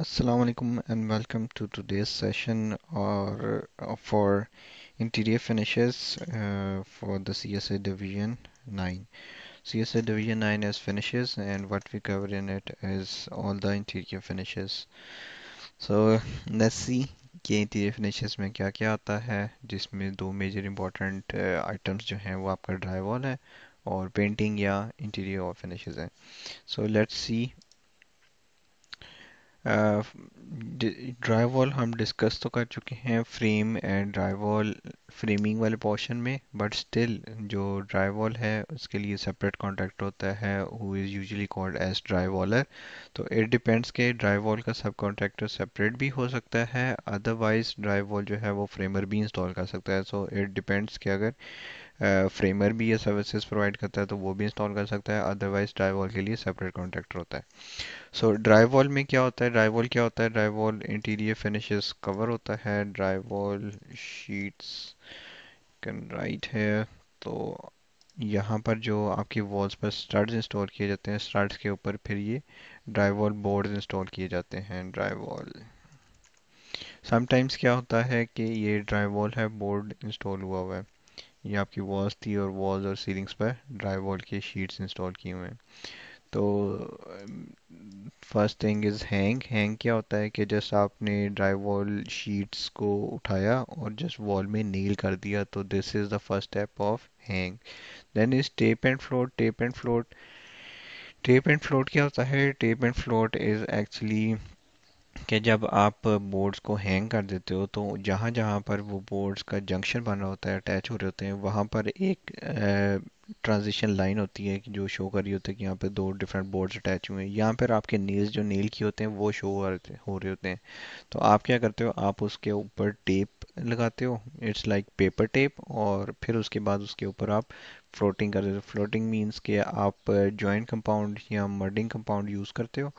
Assalamualaikum and welcome to today's session or uh, for interior finishes uh, for the CSA Division 9. CSA Division 9 is finishes and what we cover in it is all the interior finishes. So let's see कि interior finishes में क्या क्या आता है जिसमें दो major important items जो हैं वो आपका ड्राई वॉल है और पेंटिंग या इंटीरियर और फिनिशेस हैं so let's see dry uh, wall हम डिस्कस तो कर चुके हैं frame and drywall framing वाले पोर्शन में बट स्टिल जो ड्राई वॉल है उसके लिए सेपरेट कॉन्ट्रैक्ट होता है who is usually called as drywaller तो इट डिपेंड्स के ड्राई वॉल का सब कॉन्ट्रैक्टर सेपरेट भी हो सकता है अदरवाइज ड्राई वॉल जो है वो फ्रेमर भी इंस्टॉल कर सकता है सो इट डिपेंड्स के अगर फ्रेमर भी ये सर्विसेज प्रोवाइड करता है तो वो भी इंस्टॉल कर सकता है अदरवाइज ड्राई वॉल के लिए सेपरेट कॉन्ट्रैक्टर होता है सो ड्राई वॉल में क्या होता है ड्राई वॉल क्या होता है drywall interior finishes cover होता है drywall sheets can right है तो यहाँ पर जो आपकी वॉल्स पर स्टड्स इंस्टॉल किए जाते हैं स्टड्स के ऊपर फिर ये ड्राई वॉल बोर्ड इंस्टॉल किए जाते हैं ड्राई वॉल समटाइम्स क्या होता है कि ये ड्राई वॉल है बोर्ड इंस्टॉल हुआ हुआ है ये आपकी वॉल्स थी और वॉल्स और सीलिंग्स पर ड्राई वॉल के शीट्स इंस्टॉल किए हुए हैं तो first thing is hang hang क्या होता है कि जस्ट आपने ड्राई वॉल शीट्स को उठाया और जस्ट वॉल में नील कर दिया तो this is the first step of hang then is tape and float tape and float tape and float क्या होता है tape and float is actually कि जब आप बोर्ड्स को हैंग कर देते हो तो जहाँ जहाँ पर वो बोर्ड्स का जंक्शन बन रहा होता है अटैच हो रहे होते हैं वहाँ पर एक ट्रांजिशन लाइन होती है कि जो शो कर रही होती है कि यहाँ पर दो डिफरेंट बोर्ड्स अटैच हुए हैं यहाँ पर आपके नील्स जो नील की होते हैं वो शो हो रहे होते हैं तो आप क्या करते हो आप उसके ऊपर टेप लगाते हो इट्स लाइक पेपर टेप और फिर उसके बाद उसके ऊपर आप फ्लोटिंग कर देते हो फ्लोटिंग मीन्स के आप जॉइंट कंपाउंड या मर्डिंग कंपाउंड यूज़ करते हो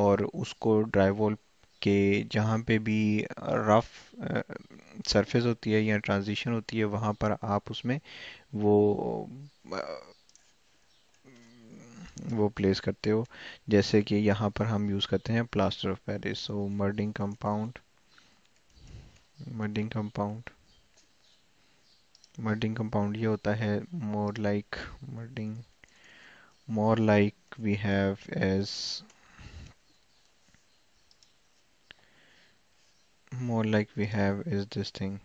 और उसको ड्राई वॉल कि जहाँ पे भी रफ़ सरफेस होती है या ट्रांजिशन होती है वहाँ पर आप उसमें वो वो प्लेस करते हो जैसे कि यहाँ पर हम यूज़ करते हैं plaster of Paris so mudding compound mudding compound mudding compound ये होता है more like mudding more like we have as more like we have is this thing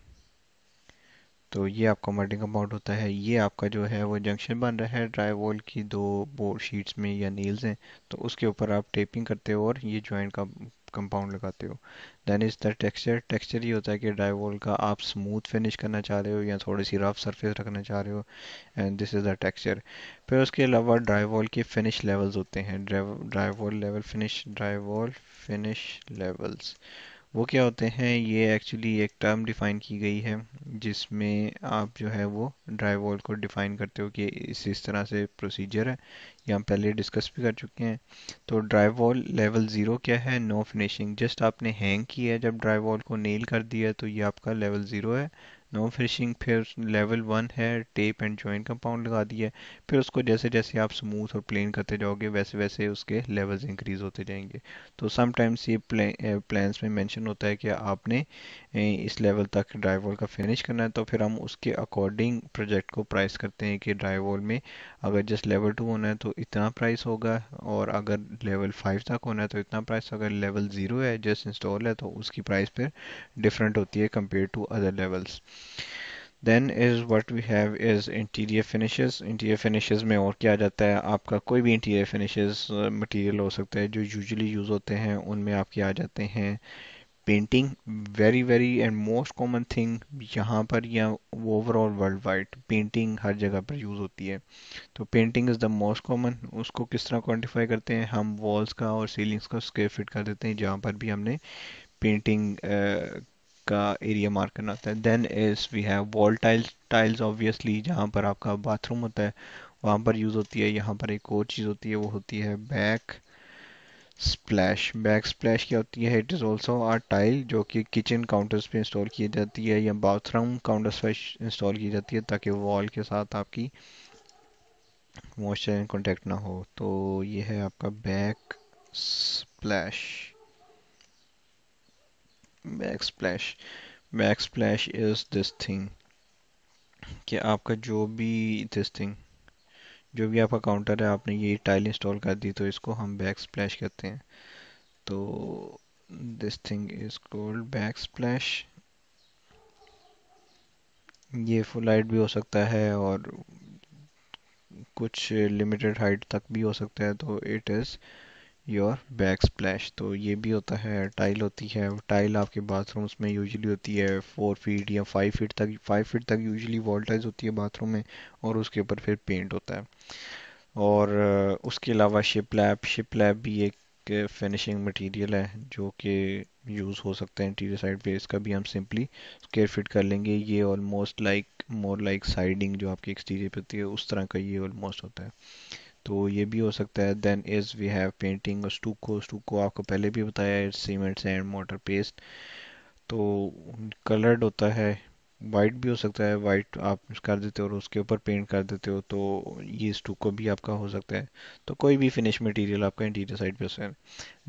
तो ये आपका मर्डिंग कंपाउंड होता है ये आपका जो है वो जंक्शन बन रहा है ड्राई वॉल की दो बोर्ड शीट्स में या नील्स हैं तो उसके ऊपर आप टेपिंग करते हो और ये जॉइंट का कंपाउंड लगाते हो then is the texture texture ये होता है कि ड्राई वॉल का आप स्मूथ फिनिश करना चाह रहे हो या थोड़ी सी रफ सरफेस रखना चाह रहे हो and this is the texture फिर उसके अलावा ड्राई वॉल के फिनिश लेवल्स होते हैं drywall level finish drywall finish levels वो क्या होते हैं ये एक्चुअली एक टर्म डिफ़ाइन की गई है जिसमें आप जो है वो ड्राई वॉल को डिफ़ाइन करते हो कि इस इस तरह से प्रोसीजर है ये हम पहले डिस्कस भी कर चुके हैं तो ड्राई वॉल लेवल ज़ीरो क्या है नो फिनिशिंग जस्ट आपने हैंग किया है जब ड्राई वॉल को नेल कर दिया तो ये आपका लेवल ज़ीरो है नो फिनिशिंग फिर लेवल वन है टेप एंड जॉइंट कंपाउंड लगा दिया है फिर उसको जैसे जैसे आप स्मूथ और प्लेन करते जाओगे वैसे वैसे उसके लेवल्स इंक्रीज होते जाएंगे तो समटाइम्स ये प्लान्स में मेंशन होता है कि आपने इस लेवल तक ड्राई वॉल का फिनिश करना है तो फिर हम उसके अकॉर्डिंग प्रोजेक्ट को प्राइस करते हैं कि ड्राई वॉल में अगर जस्ट लेवल टू होना है तो इतना प्राइस होगा और अगर लेवल फाइव तक होना है तो इतना प्राइस अगर लेवल ज़ीरो है जस्ट इंस्टॉल है तो उसकी प्राइस फिर डिफरेंट होती है compare to other levels then is what we have is interior finishes interior finishes में और क्या आ जाता है आपका कोई भी इंटीरियर फिनिशेज मटीरियल हो सकता है जो यूजली यूज़ होते हैं उनमें आपके आ जाते हैं painting very very and most common thing यहाँ पर या ओवरऑल वर्ल्ड वाइड पेंटिंग हर जगह पर यूज़ होती है तो painting is the most common उसको किस तरह क्वान्टिफाई करते हैं हम वॉल्स का और सीलिंग्स का स्केयर फिट कर देते हैं जहाँ पर भी हमने पेंटिंग uh, का एरिया मार्क करना होता है then is we have wall tiles tiles obviously जहाँ पर आपका बाथरूम होता है वहाँ पर यूज़ होती है यहाँ पर एक और चीज़ होती है वो होती है बैक स्प्लैश बैक स्प्लैश क्या होती है it is also are tile जो कि किचन काउंटर्स पे इंस्टॉल की जाती है या बाथरूम काउंटर्स पर इंस्टॉल की जाती है ताकि वॉल के साथ आपकी मॉइस्चर कॉन्टेक्ट ना हो तो ये है आपका backsplash backsplash backsplash is this thing कि आपका जो भी दिस थिंग जो भी आपका काउंटर है आपने ये टाइल इंस्टॉल कर दी तो इसको हम बैक स्प्लैश कहते हैं तो this thing is called backsplash ये फुल हाइट भी हो सकता है और कुछ लिमिटेड हाइट तक भी हो सकता है तो it is your backsplash तो ये भी होता है टाइल होती है टाइल आपके बाथरूम्स में यूजली होती है फोर फीट या फाइव फीट तक फाइव फीट तक यूजली वॉल टाइल्स होती है बाथरूम में और उसके ऊपर फिर पेंट होता है और उसके अलावा शिप लैब शिप लैब भी एक फिनिशिंग मटेरियल है जो कि यूज़ हो सकता है इंटीरियर साइड पे इसका भी हम सिंपली स्केयर फिट कर लेंगे ये almost like more like siding जो आपके एक्सटीरियर पे होती है उस तरह का ये ऑलमोस्ट होता है तो ये भी हो सकता है then is we have painting stucco stucco आपको पहले भी बताया है सीमेंट सैंड मोटर पेस्ट तो कलर्ड होता है वाइट भी हो सकता है वाइट आप कर देते हो और उसके ऊपर पेंट कर देते हो तो ये स्टूको भी आपका हो सकता है तो कोई भी फिनिश मटेरियल आपका इंटीरियर साइड पे है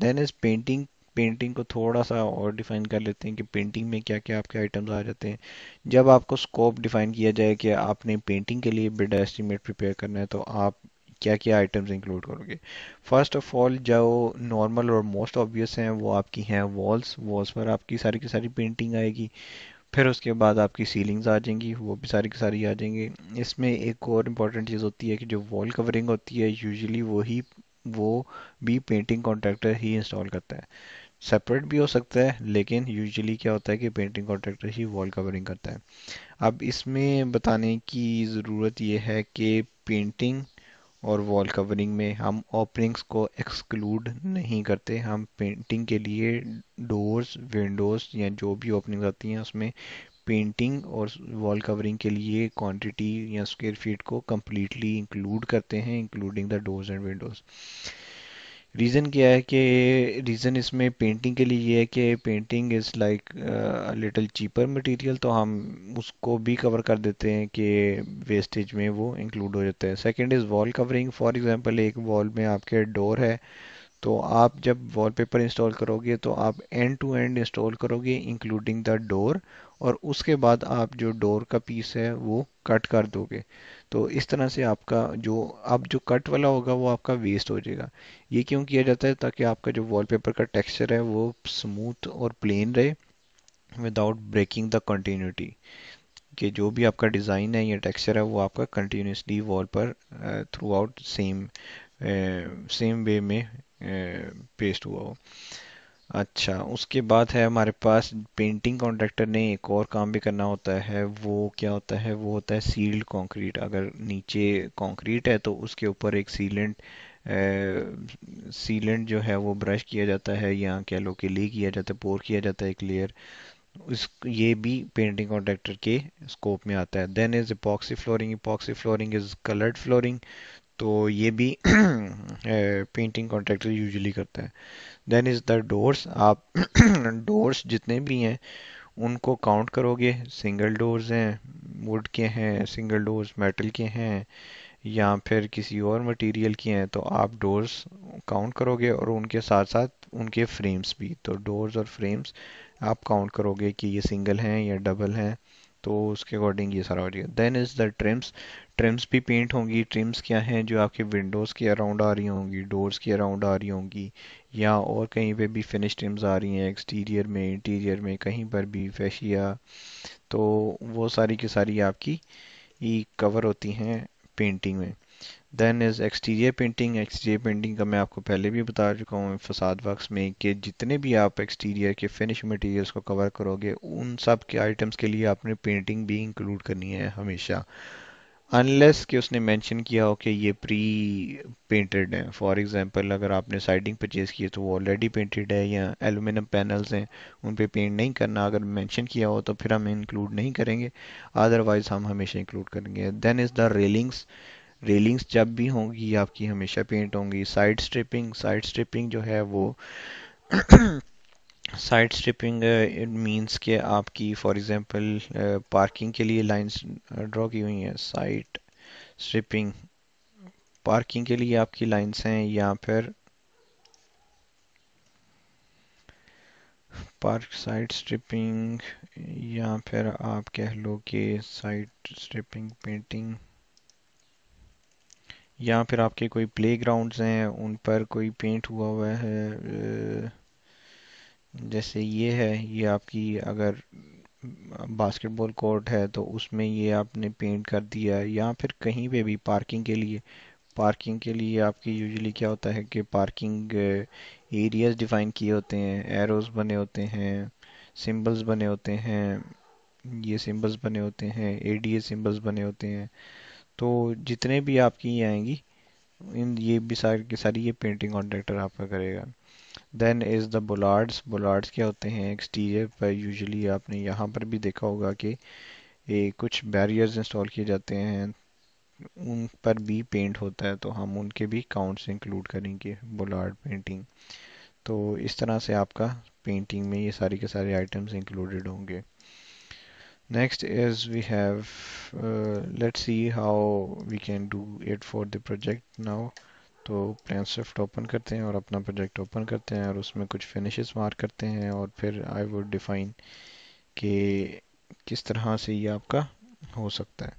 देन इज़ पेंटिंग पेंटिंग को थोड़ा सा और डिफाइन कर लेते हैं कि पेंटिंग में क्या क्या आपके आइटम्स आ जाते हैं जब आपको स्कोप डिफाइन किया जाए कि आपने पेंटिंग के लिए बिड एस्टिमेट प्रिपेयर करना है तो आप क्या क्या आइटम्स इंक्लूड करोगे फर्स्ट ऑफ ऑल जो नॉर्मल और मोस्ट ऑब्वियस हैं वो आपकी हैं वॉल्स वॉल्स पर आपकी सारी की सारी पेंटिंग आएगी फिर उसके बाद आपकी सीलिंग्स आ जाएंगी वो भी सारी की सारी आ जाएंगी इसमें एक और इम्पॉर्टेंट चीज़ होती है कि जो वॉल कवरिंग होती है यूजली वही वो भी पेंटिंग कॉन्ट्रैक्टर ही इंस्टॉल करता है सेपरेट भी हो सकता है लेकिन यूजुअली क्या होता है कि पेंटिंग कॉन्ट्रैक्टर ही वॉल कवरिंग करता है अब इसमें बताने की ज़रूरत यह है कि पेंटिंग और वॉल कवरिंग में हम ओपनिंग्स को एक्सक्लूड नहीं करते हम पेंटिंग के लिए डोर्स विंडोज़ या जो भी ओपनिंग आती हैं उसमें पेंटिंग और वॉल कवरिंग के लिए क्वांटिटी या स्क्वायर फीट को कम्प्लीटली इंक्लूड करते हैं including the doors and windows reason क्या है कि रीज़न इसमें पेंटिंग के लिए ये है कि painting is like little cheaper material तो हम उसको भी कवर कर देते हैं कि वेस्टेज में वो इंक्लूड हो जाता है second is wall covering for example एक वॉल में आपके डोर है तो आप जब वॉलपेपर इंस्टॉल करोगे तो आप एंड टू एंड इंस्टॉल करोगे इंक्लूडिंग द डोर और उसके बाद आप जो डोर का पीस है वो कट कर दोगे तो इस तरह से आपका जो अब जो कट वाला होगा वो आपका वेस्ट हो जाएगा ये क्यों किया जाता है ताकि आपका जो वॉलपेपर का टेक्सचर है वो स्मूथ और प्लेन रहे विदाउट ब्रेकिंग द कंटिन्यूटी कि जो भी आपका डिज़ाइन है या टेक्सचर है वो आपका कंटिन्यूसली वॉल पर throughout same same way में पेस्ट हुआ हो अच्छा उसके बाद है हमारे पास पेंटिंग कॉन्ट्रैक्टर ने एक और काम भी करना होता है वो क्या होता है वो होता है सील्ड कंक्रीट अगर नीचे कंक्रीट है तो उसके ऊपर एक सीलेंट सीलेंट जो है वो ब्रश किया जाता है या कह लो कि ले किया जाता है पोर किया जाता है क्लियर उस इस ये भी पेंटिंग कॉन्ट्रैक्टर के स्कोप में आता है then is epoxy flooring epoxy flooring is coloured flooring तो ये भी पेंटिंग कॉन्ट्रैक्टर यूजुअली करता है देन इज़ द डोर्स आप डोर्स जितने भी हैं उनको काउंट करोगे सिंगल डोर्स हैं वुड के हैं सिंगल डोर्स मेटल के हैं या फिर किसी और मटेरियल के हैं तो आप डोर्स काउंट करोगे और उनके साथ साथ उनके फ्रेम्स भी तो डोर्स और फ्रेम्स आप काउंट करोगे कि ये सिंगल हैं या डबल हैं तो उसके अकॉर्डिंग ये सारा हो जाएगा then is the trims trims भी पेंट होंगी ट्रिम्स क्या हैं जो आपके विंडोज़ के अराउंड आ रही होंगी डोर्स के अराउंड आ रही होंगी या और कहीं पे भी फिनिश ट्रिम्स आ रही हैं एक्सटीरियर में इंटीरियर में कहीं पर भी फैशिया तो वो सारी की सारी आपकी कवर होती हैं पेंटिंग में then is exterior painting exterior painting का मैं आपको पहले भी बता चुका हूँ फसाद वक्स में कि जितने भी आप एक्सटीरियर के फिनिश मटेरियल्स को कवर करोगे उन सब के आइटम्स के लिए आपने पेंटिंग भी इंक्लूड करनी है हमेशा अनलेस कि उसने मेंशन किया हो कि ये प्री पेंटेड है फॉर एग्जांपल अगर आपने साइडिंग परचेज़ की है तो वो ऑलरेडी पेंटेड है या एलुमिनियम पैनल्स हैं उन पे पेंट नहीं करना अगर मेंशन किया हो तो फिर हम इंक्लूड नहीं करेंगे अदरवाइज़ हम हमेशा इंक्लूड करेंगे then is the railings railings जब भी होंगी आपकी हमेशा पेंट होंगी साइड स्ट्रिपिंग साइड स्ट्रिपिंग जो है वो साइड स्ट्रिपिंग इट मींस के आपकी फॉर एग्जांपल पार्किंग के लिए लाइंस ड्रॉ uh, की हुई हैं साइड स्ट्रिपिंग पार्किंग के लिए आपकी लाइंस हैं या फिर पार्क साइड स्ट्रिपिंग या फिर आप कह लो कि साइड स्ट्रिपिंग पेंटिंग या फिर आपके कोई ग्राउंड हैं उन पर कोई पेंट हुआ हुआ है जैसे ये है ये आपकी अगर बास्केटबॉल कोर्ट है तो उसमें ये आपने पेंट कर दिया या फिर कहीं पे भी पार्किंग के लिए पार्किंग के लिए आपकी यूजुअली क्या होता है कि पार्किंग एरियाज डिफाइन किए होते हैं एरोज बने होते हैं सिंबल्स बने होते हैं ये सिंबल्स बने होते हैं ए डी ए सिम्बल्स बने होते हैं तो जितने भी आपकी ये आएंगी इन ये भी सारी की सारी ये पेंटिंग कॉन्ट्रेक्टर आपका करेगा then is the bollards bollards क्या होते हैं एक्सटीरियर पर यूजुअली आपने यहाँ पर भी देखा होगा कि ये कुछ बैरियर्स इंस्टॉल किए जाते हैं उन पर भी पेंट होता है तो हम उनके भी काउंट्स इंक्लूड करेंगे बुलार्ड पेंटिंग तो इस तरह से आपका पेंटिंग में ये सारी के सारे आइटम्स इंक्लूडेड होंगे next is we have uh, let's see how we can do it for the project now तो प्लान स्विफ्ट ओपन करते हैं और अपना प्रोजेक्ट ओपन करते हैं और उसमें कुछ फिनिशेस मार्क करते हैं और फिर आई वुड डिफाइन कि किस तरह से ये आपका हो सकता है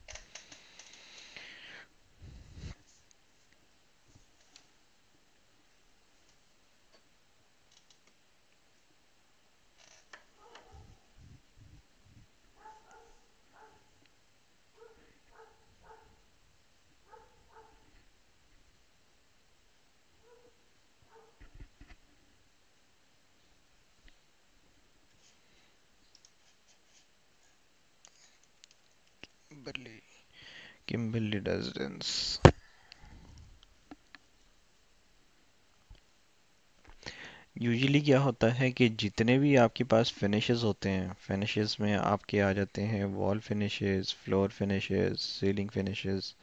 क्या होता है कि जितने भी आपके पास फिनिशेस होते हैं फिनिशेस में आपके आ जाते हैं wall finishes floor finishes ceiling finishes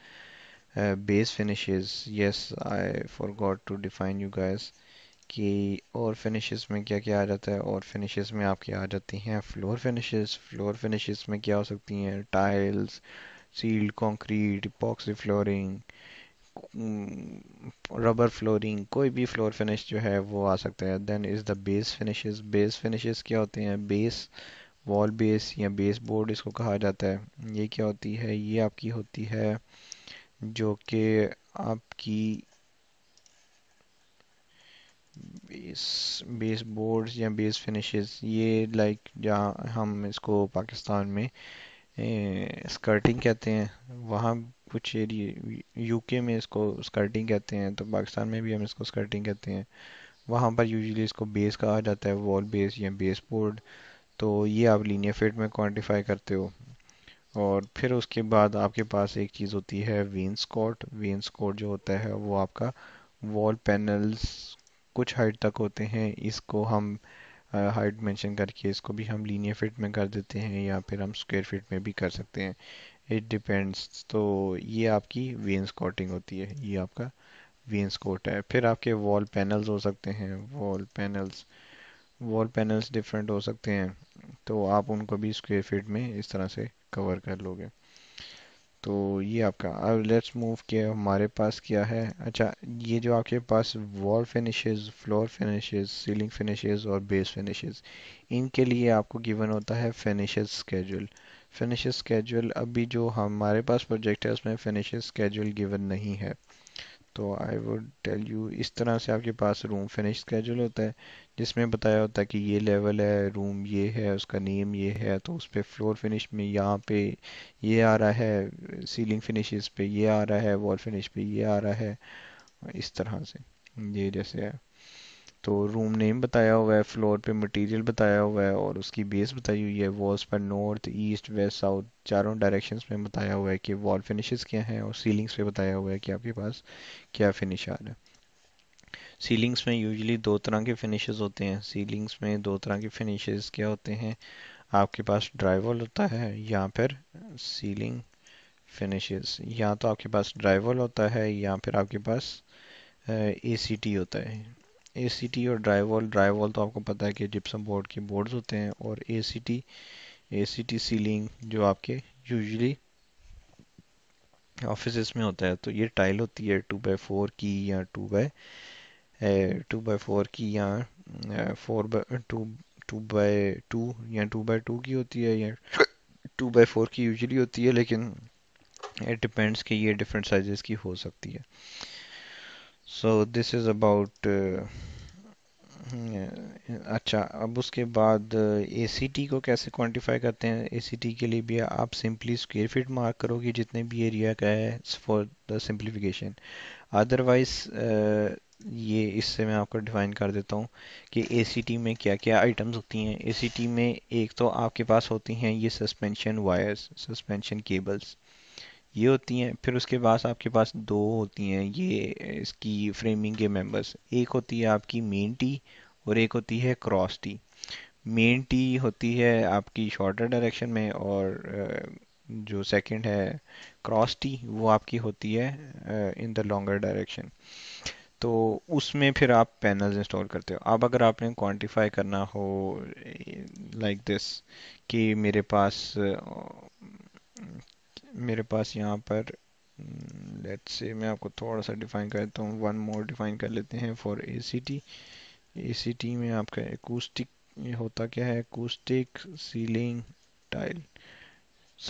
base finishes yes I forgot to define you guys कि और फिनिशेस में क्या क्या आ जाता है और फिनिशेस में आपके आ जाती हैं फ्लोर फिनिशेस फ्लोर फिनिशेस में क्या हो सकती हैं tiles sealed concrete box flooring rubber hmm, flooring कोई भी फ्लोर फिनिश जो है वो आ सकता है then is the base finishes base finishes क्या होते हैं बेस वॉल बेस या बेस बोर्ड इसको कहा जाता है ये क्या होती है ये आपकी होती है जो कि आपकी बेस बेस बोर्ड्स या बेस फिनिशेस ये लाइक जहाँ हम इसको पाकिस्तान में ए, स्कर्टिंग कहते हैं वहाँ कुछ एरिए यूके में इसको स्कर्टिंग कहते हैं तो पाकिस्तान में भी हम इसको स्कर्टिंग कहते हैं वहाँ पर यूजुअली इसको बेस कहा जाता है वॉल बेस या बेस बोर्ड तो ये आप लीनियर फिट में क्वान्टिफाई करते हो और फिर उसके बाद आपके पास एक चीज़ होती है वेन स्कॉट वेन स्कॉट जो होता है वो आपका वॉल पैनल्स कुछ हाइट तक होते हैं इसको हम हाइट मेंशन करके इसको भी हम लीनियर फिट में कर देते हैं या फिर हम स्क्वायर फिट में भी कर सकते हैं इट डिपेंड्स तो ये आपकी वेंस कोटिंग होती है ये आपका वेंस कोट है फिर आपके वॉल पैनल्स हो सकते हैं wall panels wall panels different हो सकते हैं तो आप उनको भी स्क्वेयर फीट में इस तरह से कवर कर लोगे तो ये आपका अब लेट्स मूव के हमारे पास क्या है अच्छा ये जो आपके पास wall finishes floor finishes ceiling finishes और बेस फिनिशेस इनके लिए आपको गिवन होता है फिनिशेस स्केड्यूल फिनिश स्केड्यूल अभी जो हमारे पास प्रोजेक्ट है उसमें फिनिश स्केड्यूल गिवन नहीं है तो आई वुड टेल यू इस तरह से आपके पास रूम फिनिश स्केड्यूल होता है जिसमें बताया होता है कि ये लेवल है रूम ये है उसका नेम ये है तो उस पर फ्लोर फिनिश में यहाँ पे ये आ रहा है सीलिंग फिनिश पे ये आ रहा है वॉल फिनिश पे ये आ रहा है इस तरह से ये जैसे है तो रूम नेम बताया हुआ है फ्लोर पे मटेरियल बताया हुआ है और उसकी बेस बताई हुई है वॉल्स पर नॉर्थ ईस्ट वेस्ट साउथ चारों डायरेक्शंस में बताया हुआ है कि वॉल फिनिशेस क्या हैं और सीलिंग्स पे बताया हुआ है कि आपके पास क्या फिनिश आ रहा है सीलिंग्स में यूजली दो तरह के फिनिशेस होते हैं सीलिंग्स में दो तरह के फिनिशेज क्या होते हैं आपके पास ड्राई वॉल होता है या फिर सीलिंग फिनिशेस या तो आपके पास ड्राई वॉल होता है या फिर आपके पास ए सी टी होता है ए सी टी और ड्राई वॉल ड्राई वॉल तो आपको पता है कि जिप्सम बोर्ड के बोर्ड्स होते हैं और A C T A C T ceiling जो आपके यूजली ऑफिस में होता है तो ये टाइल होती है टू बाई फोर की या two by two by four की या four by two two by two या टू बाई टू की होती है या टू बाई फोर की यूजली होती है लेकिन इट डिपेंड्स कि ये डिफरेंट साइजेस की हो सकती है सो दिस इज़ अबाउट अच्छा अब उसके बाद ए सी टी को कैसे क्वांटिफाई करते हैं ए सी टी के लिए भी आप सिंपली स्क्वेयर फीट मार्क करोगे जितने भी एरिया का है फॉर द सिंप्लीफिकेशन अदरवाइज ये इससे मैं आपको डिफाइन कर देता हूँ कि ए सी टी में क्या क्या आइटम्स होती हैं ए सी टी में एक तो आपके पास होती हैं ये सस्पेंशन वायर्स सस्पेंशन केबल्स ये होती हैं फिर उसके बाद आपके पास दो होती हैं ये इसकी फ्रेमिंग के मेंबर्स एक होती है आपकी मेन टी और एक होती है क्रॉस टी मेन टी होती है आपकी शॉर्टर डायरेक्शन में और जो सेकंड है क्रॉस टी वो आपकी होती है इन द लॉन्गर डायरेक्शन तो उसमें फिर आप पैनल्स इंस्टॉल करते हो अब अगर आपने क्वांटिफाई करना हो लाइक like दिस कि मेरे पास मेरे पास यहाँ पर लेट हम्म, से मैं आपको थोड़ा सा डिफाइन कर देता हूँ वन मोर डिफाइन कर लेते हैं for A C T A C T में आपका एकूस्टिक होता क्या है एकूस्टिक सीलिंग टाइल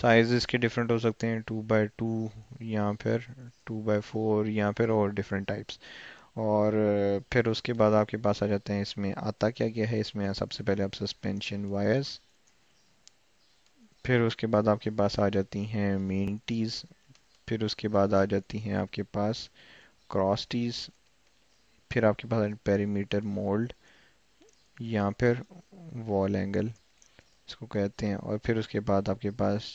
साइज इसके डिफरेंट हो सकते हैं टू बाई टू या फिर टू बाई फोर या फिर और डिफरेंट टाइप्स और फिर उसके बाद आपके पास आ जाते हैं इसमें आता क्या क्या है इसमें सबसे पहले आप सस्पेंशन वायर्स फिर उसके बाद आपके पास आ जाती हैं मेनटीज़ फिर उसके बाद आ जाती हैं आपके पास क्रॉसटीज़ फिर आपके पास पेरीमीटर मोल्ड या फिर वॉल एंगल इसको कहते हैं और फिर उसके बाद आपके पास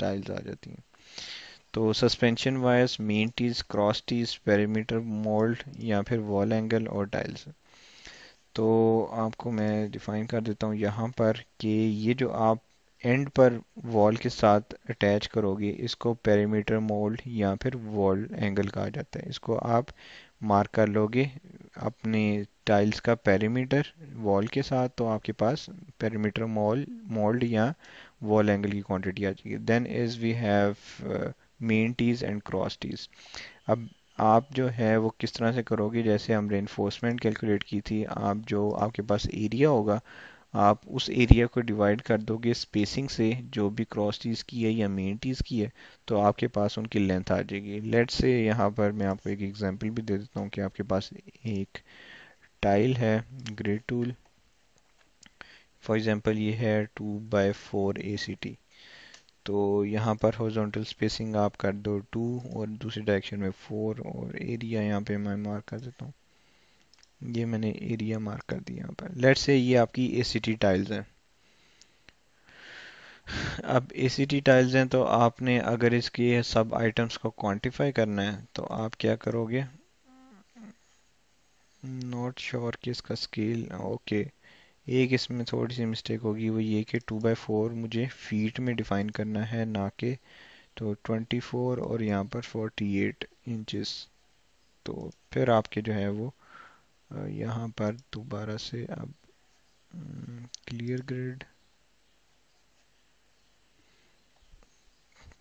टाइल्स आ जाती हैं तो suspension wires main tees cross tees perimeter mould या फिर वॉल एंगल और टाइल्स तो आपको मैं डिफाइन कर देता हूँ यहाँ पर कि ये जो आप एंड पर वॉल के साथ अटैच करोगे इसको पेरीमीटर मोल्ड या फिर वॉल एंगल कहा जाता है इसको आप मार्क कर लोगे अपने टाइल्स का पेरीमीटर वॉल के साथ तो आपके पास पेरीमीटर मोल मोल्ड या वॉल एंगल की क्वांटिटी आ जाएगी then is we have main tees and cross tees अब आप जो है वो किस तरह से करोगे जैसे हम रेनफोर्समेंट कैलकुलेट की थी आप जो आपके पास एरिया होगा आप उस एरिया को डिवाइड कर दोगे स्पेसिंग से जो भी क्रॉस चीज़ की है या मेन चीज़ की है तो आपके पास उनकी लेंथ आ जाएगी लेट से यहाँ पर मैं आपको एक एग्जांपल भी दे देता हूँ कि आपके पास एक टाइल है ग्रे टूल फॉर एग्जांपल ये है two by four A C T तो यहाँ पर हॉरिजॉन्टल स्पेसिंग आप कर दो टू और दूसरी डायरेक्शन में फोर और एरिया यहाँ पे मैं मार्क कर देता हूँ ये मैंने एरिया मार्क कर दिया यहाँ पर लेट से ये आपकी ए टाइल्स हैं अब ए टाइल्स हैं तो आपने अगर इसके सब आइटम्स को क्वांटिफाई करना है तो आप क्या करोगे नॉट श्योर कि इसका स्केल ओके एक इसमें थोड़ी सी मिस्टेक होगी वो ये कि टू बाई फोर मुझे फीट में डिफाइन करना है ना कि तो ट्वेंटी फोर और यहाँ पर फोर्टी एट इंचज़ तो फिर आपके जो है वो यहाँ पर दोबारा से अब क्लियर ग्रेड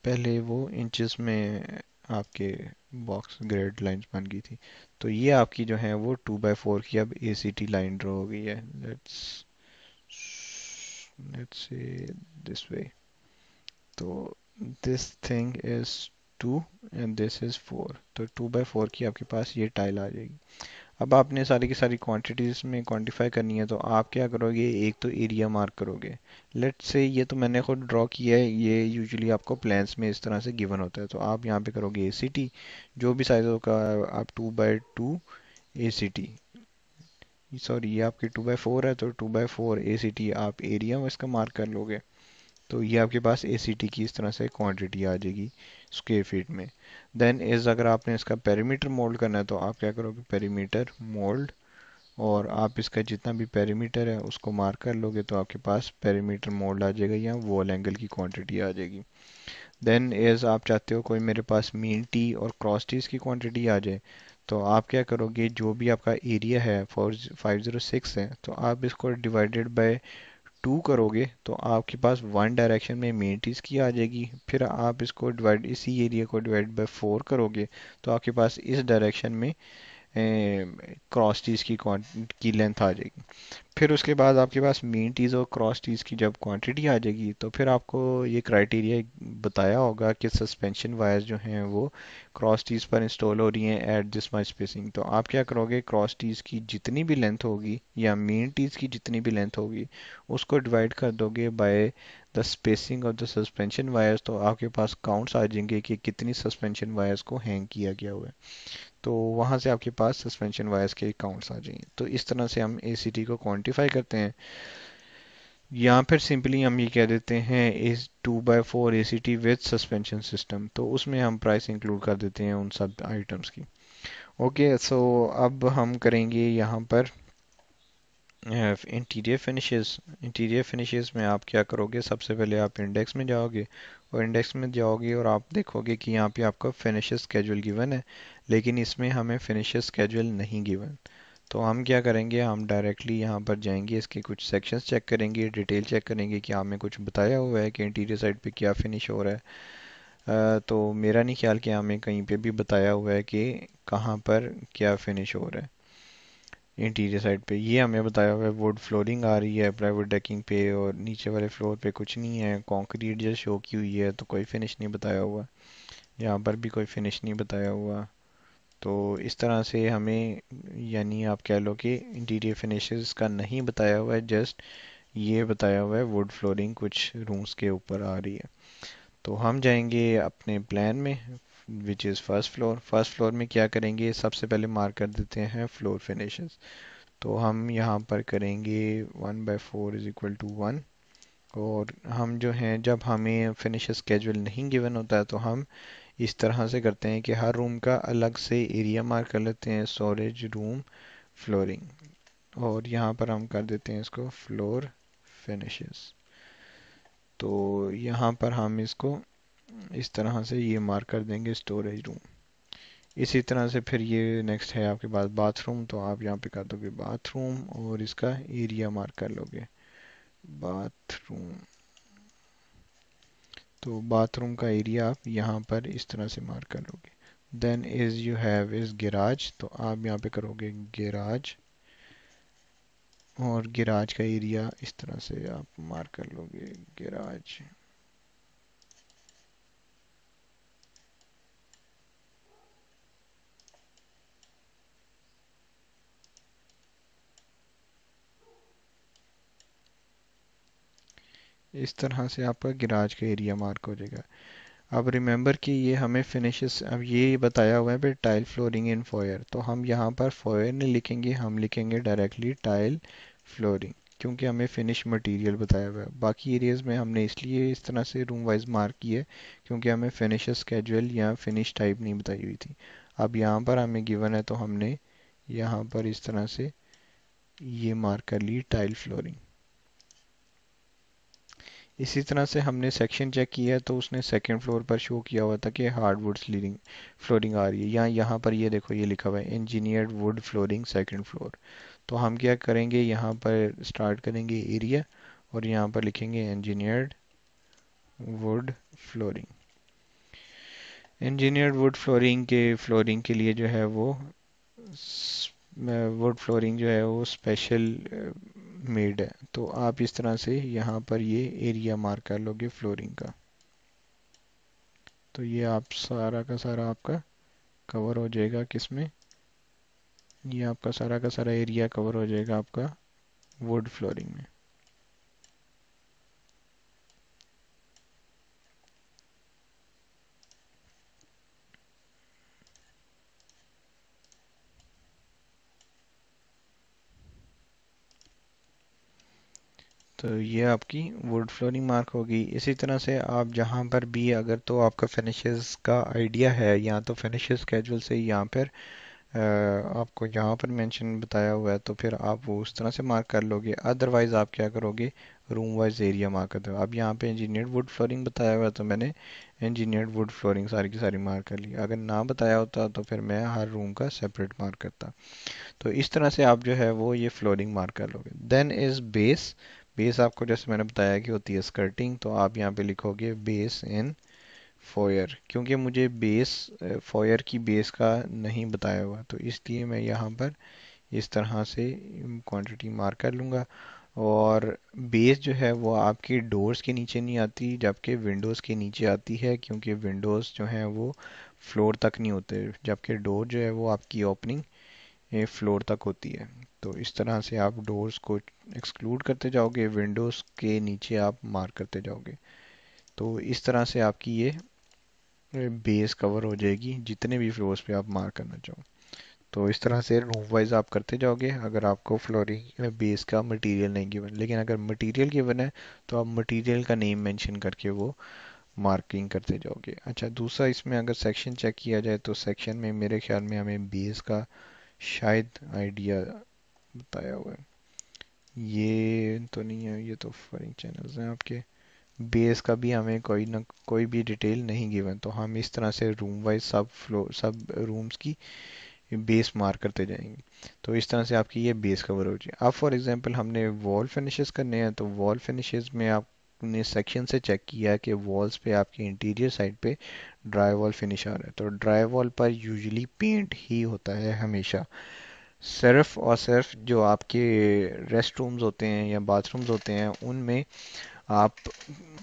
पहले वो इंचेस में आपके बॉक्स ग्रेड लाइंस बन गई थी तो ये आपकी जो है वो टू बाई फोर की अब A C T line draw हो गई है let's let's say this way तो this thing is two and this is four तो टू बाई फोर की आपके पास ये टाइल आ जाएगी अब आपने सारी की सारी क्वांटिटीज़ में क्वांटिफाई करनी है तो आप क्या करोगे एक तो एरिया मार्क करोगे लेट से ये तो मैंने खुद ड्रॉ किया है ये यूजुअली आपको प्लान्स में इस तरह से गिवन होता है तो आप यहाँ पे करोगे ए सी टी जो भी साइज़ होगा आप two by two A C T sorry ये आपके टू बाई फोर है तो two by four A C T आप एरिया में इसका मार्क कर लोगे तो ये आपके पास ए सी टी की इस तरह से क्वान्टिटी आ जाएगी स्क्वेयर फीट में देन इज़ अगर आपने इसका पेरीमीटर मोल्ड करना है तो आप क्या करोगे पेरीमीटर मोल्ड और आप इसका जितना भी पेरीमीटर है उसको मार्क कर लोगे तो आपके पास पेरीमीटर मोल्ड आ जाएगा या वॉल एंगल की क्वांटिटी आ जाएगी देन एज आप चाहते हो कोई मेरे पास मीन टी और क्रॉस टीज की क्वांटिटी आ जाए तो आप क्या करोगे जो भी आपका एरिया है फोर फाइव ज़ीरो सिक्स है तो आप इसको डिवाइडेड बाय टू करोगे तो आपके पास वन डायरेक्शन में मेटिस की आ जाएगी फिर आप इसको डिवाइड इसी एरिया को डिवाइड बाय फोर करोगे तो आपके पास इस डायरेक्शन में क्रॉस टीज की की लेंथ आ जाएगी फिर उसके बाद आपके पास मेन टीज और क्रॉस टीज की जब क्वांटिटी आ जाएगी तो फिर आपको ये क्राइटेरिया बताया होगा कि सस्पेंशन वायर्स जो हैं वो क्रॉस टीज पर इंस्टॉल हो रही हैं एट दिस मच स्पेसिंग तो आप क्या करोगे क्रॉस टीज की जितनी भी लेंथ होगी या मेन टीज की जितनी भी लेंथ होगी उसको डिवाइड कर दोगे by the spacing of the suspension wires तो आपके पास काउंट्स आ जाएंगे कि कितनी सस्पेंशन वायर्स को हैंग किया गया हुआ है तो वहाँ से आपके पास सस्पेंशन वायर्स के काउंट्स आ जाएंगे तो इस तरह से हम ए को क्वान्टिफाई करते हैं या फिर सिंपली हम ये कह देते हैं इस two by four A C T with suspension system तो उसमें हम प्राइस इंक्लूड कर देते हैं उन सब आइटम्स की ओके okay, सो so अब हम करेंगे यहाँ पर इंटीरियर फिनिशेस इंटीरियर फिनिशेस में आप क्या करोगे सबसे पहले आप इंडेक्स में जाओगे और इंडेक्स में जाओगे और आप देखोगे कि यहाँ पे आपका फिनिशेस स्केड्यूल गिवन है लेकिन इसमें हमें फिनिशेस स्केड्यूल नहीं गिवन तो हम क्या करेंगे हम डायरेक्टली यहाँ पर जाएंगे इसके कुछ सेक्शन चेक करेंगे डिटेल चेक करेंगे कि हमें कुछ बताया हुआ है कि इंटीरियर साइड पे क्या फिनिश हो रहा है तो मेरा नहीं ख्याल कि हमें कहीं पे भी बताया हुआ है कि कहाँ पर क्या फिनिश हो रहा है इंटीरियर साइड पे ये हमें बताया हुआ है वुड फ्लोरिंग आ रही है प्लाईवुड डेकिंग पे और नीचे वाले फ्लोर पे कुछ नहीं है कॉन्क्रीट जो शो की हुई है तो कोई फिनिश नहीं बताया हुआ यहाँ पर भी कोई फिनिश नहीं बताया हुआ तो इस तरह से हमें यानी आप कह लो कि इंटीरियर फिनिशेस का नहीं बताया हुआ है जस्ट ये बताया हुआ है वुड फ्लोरिंग कुछ रूम्स के ऊपर आ रही है तो हम जाएंगे अपने प्लान में which is first floor first floor में क्या करेंगे सबसे पहले मार्क कर देते हैं फ्लोर फिनिशेस तो हम यहाँ पर करेंगे one by four is equal to one और हम जो हैं जब हमें फिनिश स्केजुअल नहीं गिवन होता है तो हम इस तरह से करते हैं कि हर रूम का अलग से एरिया मार्क कर लेते हैं स्टोरेज रूम फ्लोरिंग और यहाँ पर हम कर देते हैं इसको फ्लोर फिनिशेस तो यहाँ पर हम इसको इस तरह से ये मार्क कर देंगे स्टोरेज रूम इसी तरह से फिर ये नेक्स्ट है आपके पास बाथरूम तो आप यहाँ पे कर दोगे बाथरूम और इसका एरिया मार्क कर लोगे बाथरूम तो बाथरूम का एरिया आप यहाँ पर इस तरह से मार्क कर लोगे then is you have is garage तो आप यहाँ पे करोगे गिराज और गिराज का एरिया इस तरह से आप मार्क कर लोगे गिराज इस तरह से आपका गिराज का एरिया मार्क हो जाएगा अब रिमेंबर कि ये हमें फिनिशेस अब ये बताया हुआ है भाई टाइल फ्लोरिंग इन फॉयर तो हम यहाँ पर फॉयर नहीं लिखेंगे हम लिखेंगे डायरेक्टली टाइल फ्लोरिंग क्योंकि हमें फिनिश मटेरियल बताया हुआ है बाकी एरियाज़ में हमने इसलिए इस तरह से रूम वाइज मार्क किया है क्योंकि हमें फिनिश स्केजुअल या फिनिश टाइप नहीं बताई हुई थी अब यहाँ पर हमें गिवन है तो हमने यहाँ पर इस तरह से ये मार्क कर ली टाइल फ्लोरिंग इसी तरह से हमने सेक्शन चेक किया तो उसने सेकंड फ्लोर पर शो किया हुआ था कि हार्ड वुड स्लीडिंग फ्लोरिंग आ रही है यहाँ यहाँ पर ये यह देखो ये लिखा हुआ है engineered wood flooring second floor तो हम क्या करेंगे यहाँ पर स्टार्ट करेंगे एरिया और यहाँ पर लिखेंगे engineered wood flooring engineered wood flooring के फ्लोरिंग के लिए जो है वो वुड फ्लोरिंग जो है वो स्पेशल मेड है तो आप इस तरह से यहाँ पर ये एरिया मार्क कर लोगे फ्लोरिंग का तो ये आप सारा का सारा आपका कवर हो जाएगा किसमें ये आपका सारा का सारा एरिया कवर हो जाएगा आपका वुड फ्लोरिंग में तो ये आपकी वुड फ्लोरिंग मार्क होगी इसी तरह से आप जहाँ पर भी अगर तो आपका फिनिशेस का आइडिया है या तो फिनिशेस कैजुअल से यहाँ पर आपको यहाँ पर मेंशन बताया हुआ है तो फिर आप वो उस तरह से मार्क कर लोगे अदरवाइज़ आप क्या करोगे रूम वाइज एरिया मार्क कर दो अब यहाँ पे इंजीनियर्ड वुड फ्लोरिंग बताया हुआ है तो मैंने इंजीनियर्ड वुड फ्लोरिंग सारी की सारी मार्क कर ली अगर ना बताया होता तो फिर मैं हर रूम का सेपरेट मार्क करता तो इस तरह से आप जो है वो ये फ्लोरिंग मार्क कर लोगे देन इज़ बेस बेस आपको जैसे मैंने बताया कि होती है स्कर्टिंग तो आप यहाँ पे लिखोगे बेस इन फॉयर क्योंकि मुझे बेस फॉयर की बेस का नहीं बताया हुआ तो इसलिए मैं यहाँ पर इस तरह से क्वांटिटी मार्क कर लूँगा और बेस जो है वो आपके डोर्स के नीचे नहीं आती जबकि विंडोज़ के नीचे आती है क्योंकि विंडोज़ जो है वो फ्लोर तक नहीं होते जबकि डोर जो है वो आपकी ओपनिंग फ्लोर तक होती है तो इस तरह से आप डोर्स को एक्सक्लूड करते जाओगे विंडोज़ के नीचे आप मार्क करते जाओगे तो इस तरह से आपकी ये बेस कवर हो जाएगी जितने भी फ्लोर्स पे आप मार्क करना चाहो तो इस तरह से रूम वाइज आप करते जाओगे अगर आपको फ्लोरिंग बेस का मटेरियल नहीं गिवन लेकिन अगर मटेरियल गिवन है तो आप मटेरियल का नेम मेंशन करके वो मार्किंग करते जाओगे अच्छा दूसरा इसमें अगर सेक्शन चेक किया जाए तो सेक्शन में मेरे ख्याल में हमें बेस का शायद आइडिया बताया हुआ है ये तो नहीं है ये तो फॉरिंग चैनल्स हैं आपके बेस का भी हमें कोई ना कोई भी डिटेल नहीं गिवन तो हम इस तरह से रूम वाइज सब फ्लोर सब रूम्स की बेस मार्क करते जाएंगे तो इस तरह से आपकी ये बेस कवर हो जाए अब फॉर एग्जांपल हमने वॉल फिनिशेस करने हैं तो वॉल फिनिशेस में आपने सेक्शन से चेक किया कि वॉल्स पे आपके इंटीरियर साइड पे ड्राई वॉल फिनिश आ रहा है तो ड्राई वॉल पर यूजली पेंट ही होता है हमेशा सिर्फ और सिर्फ जो आपके रेस्ट रूम्स होते हैं या बाथरूम्स होते हैं उनमें आप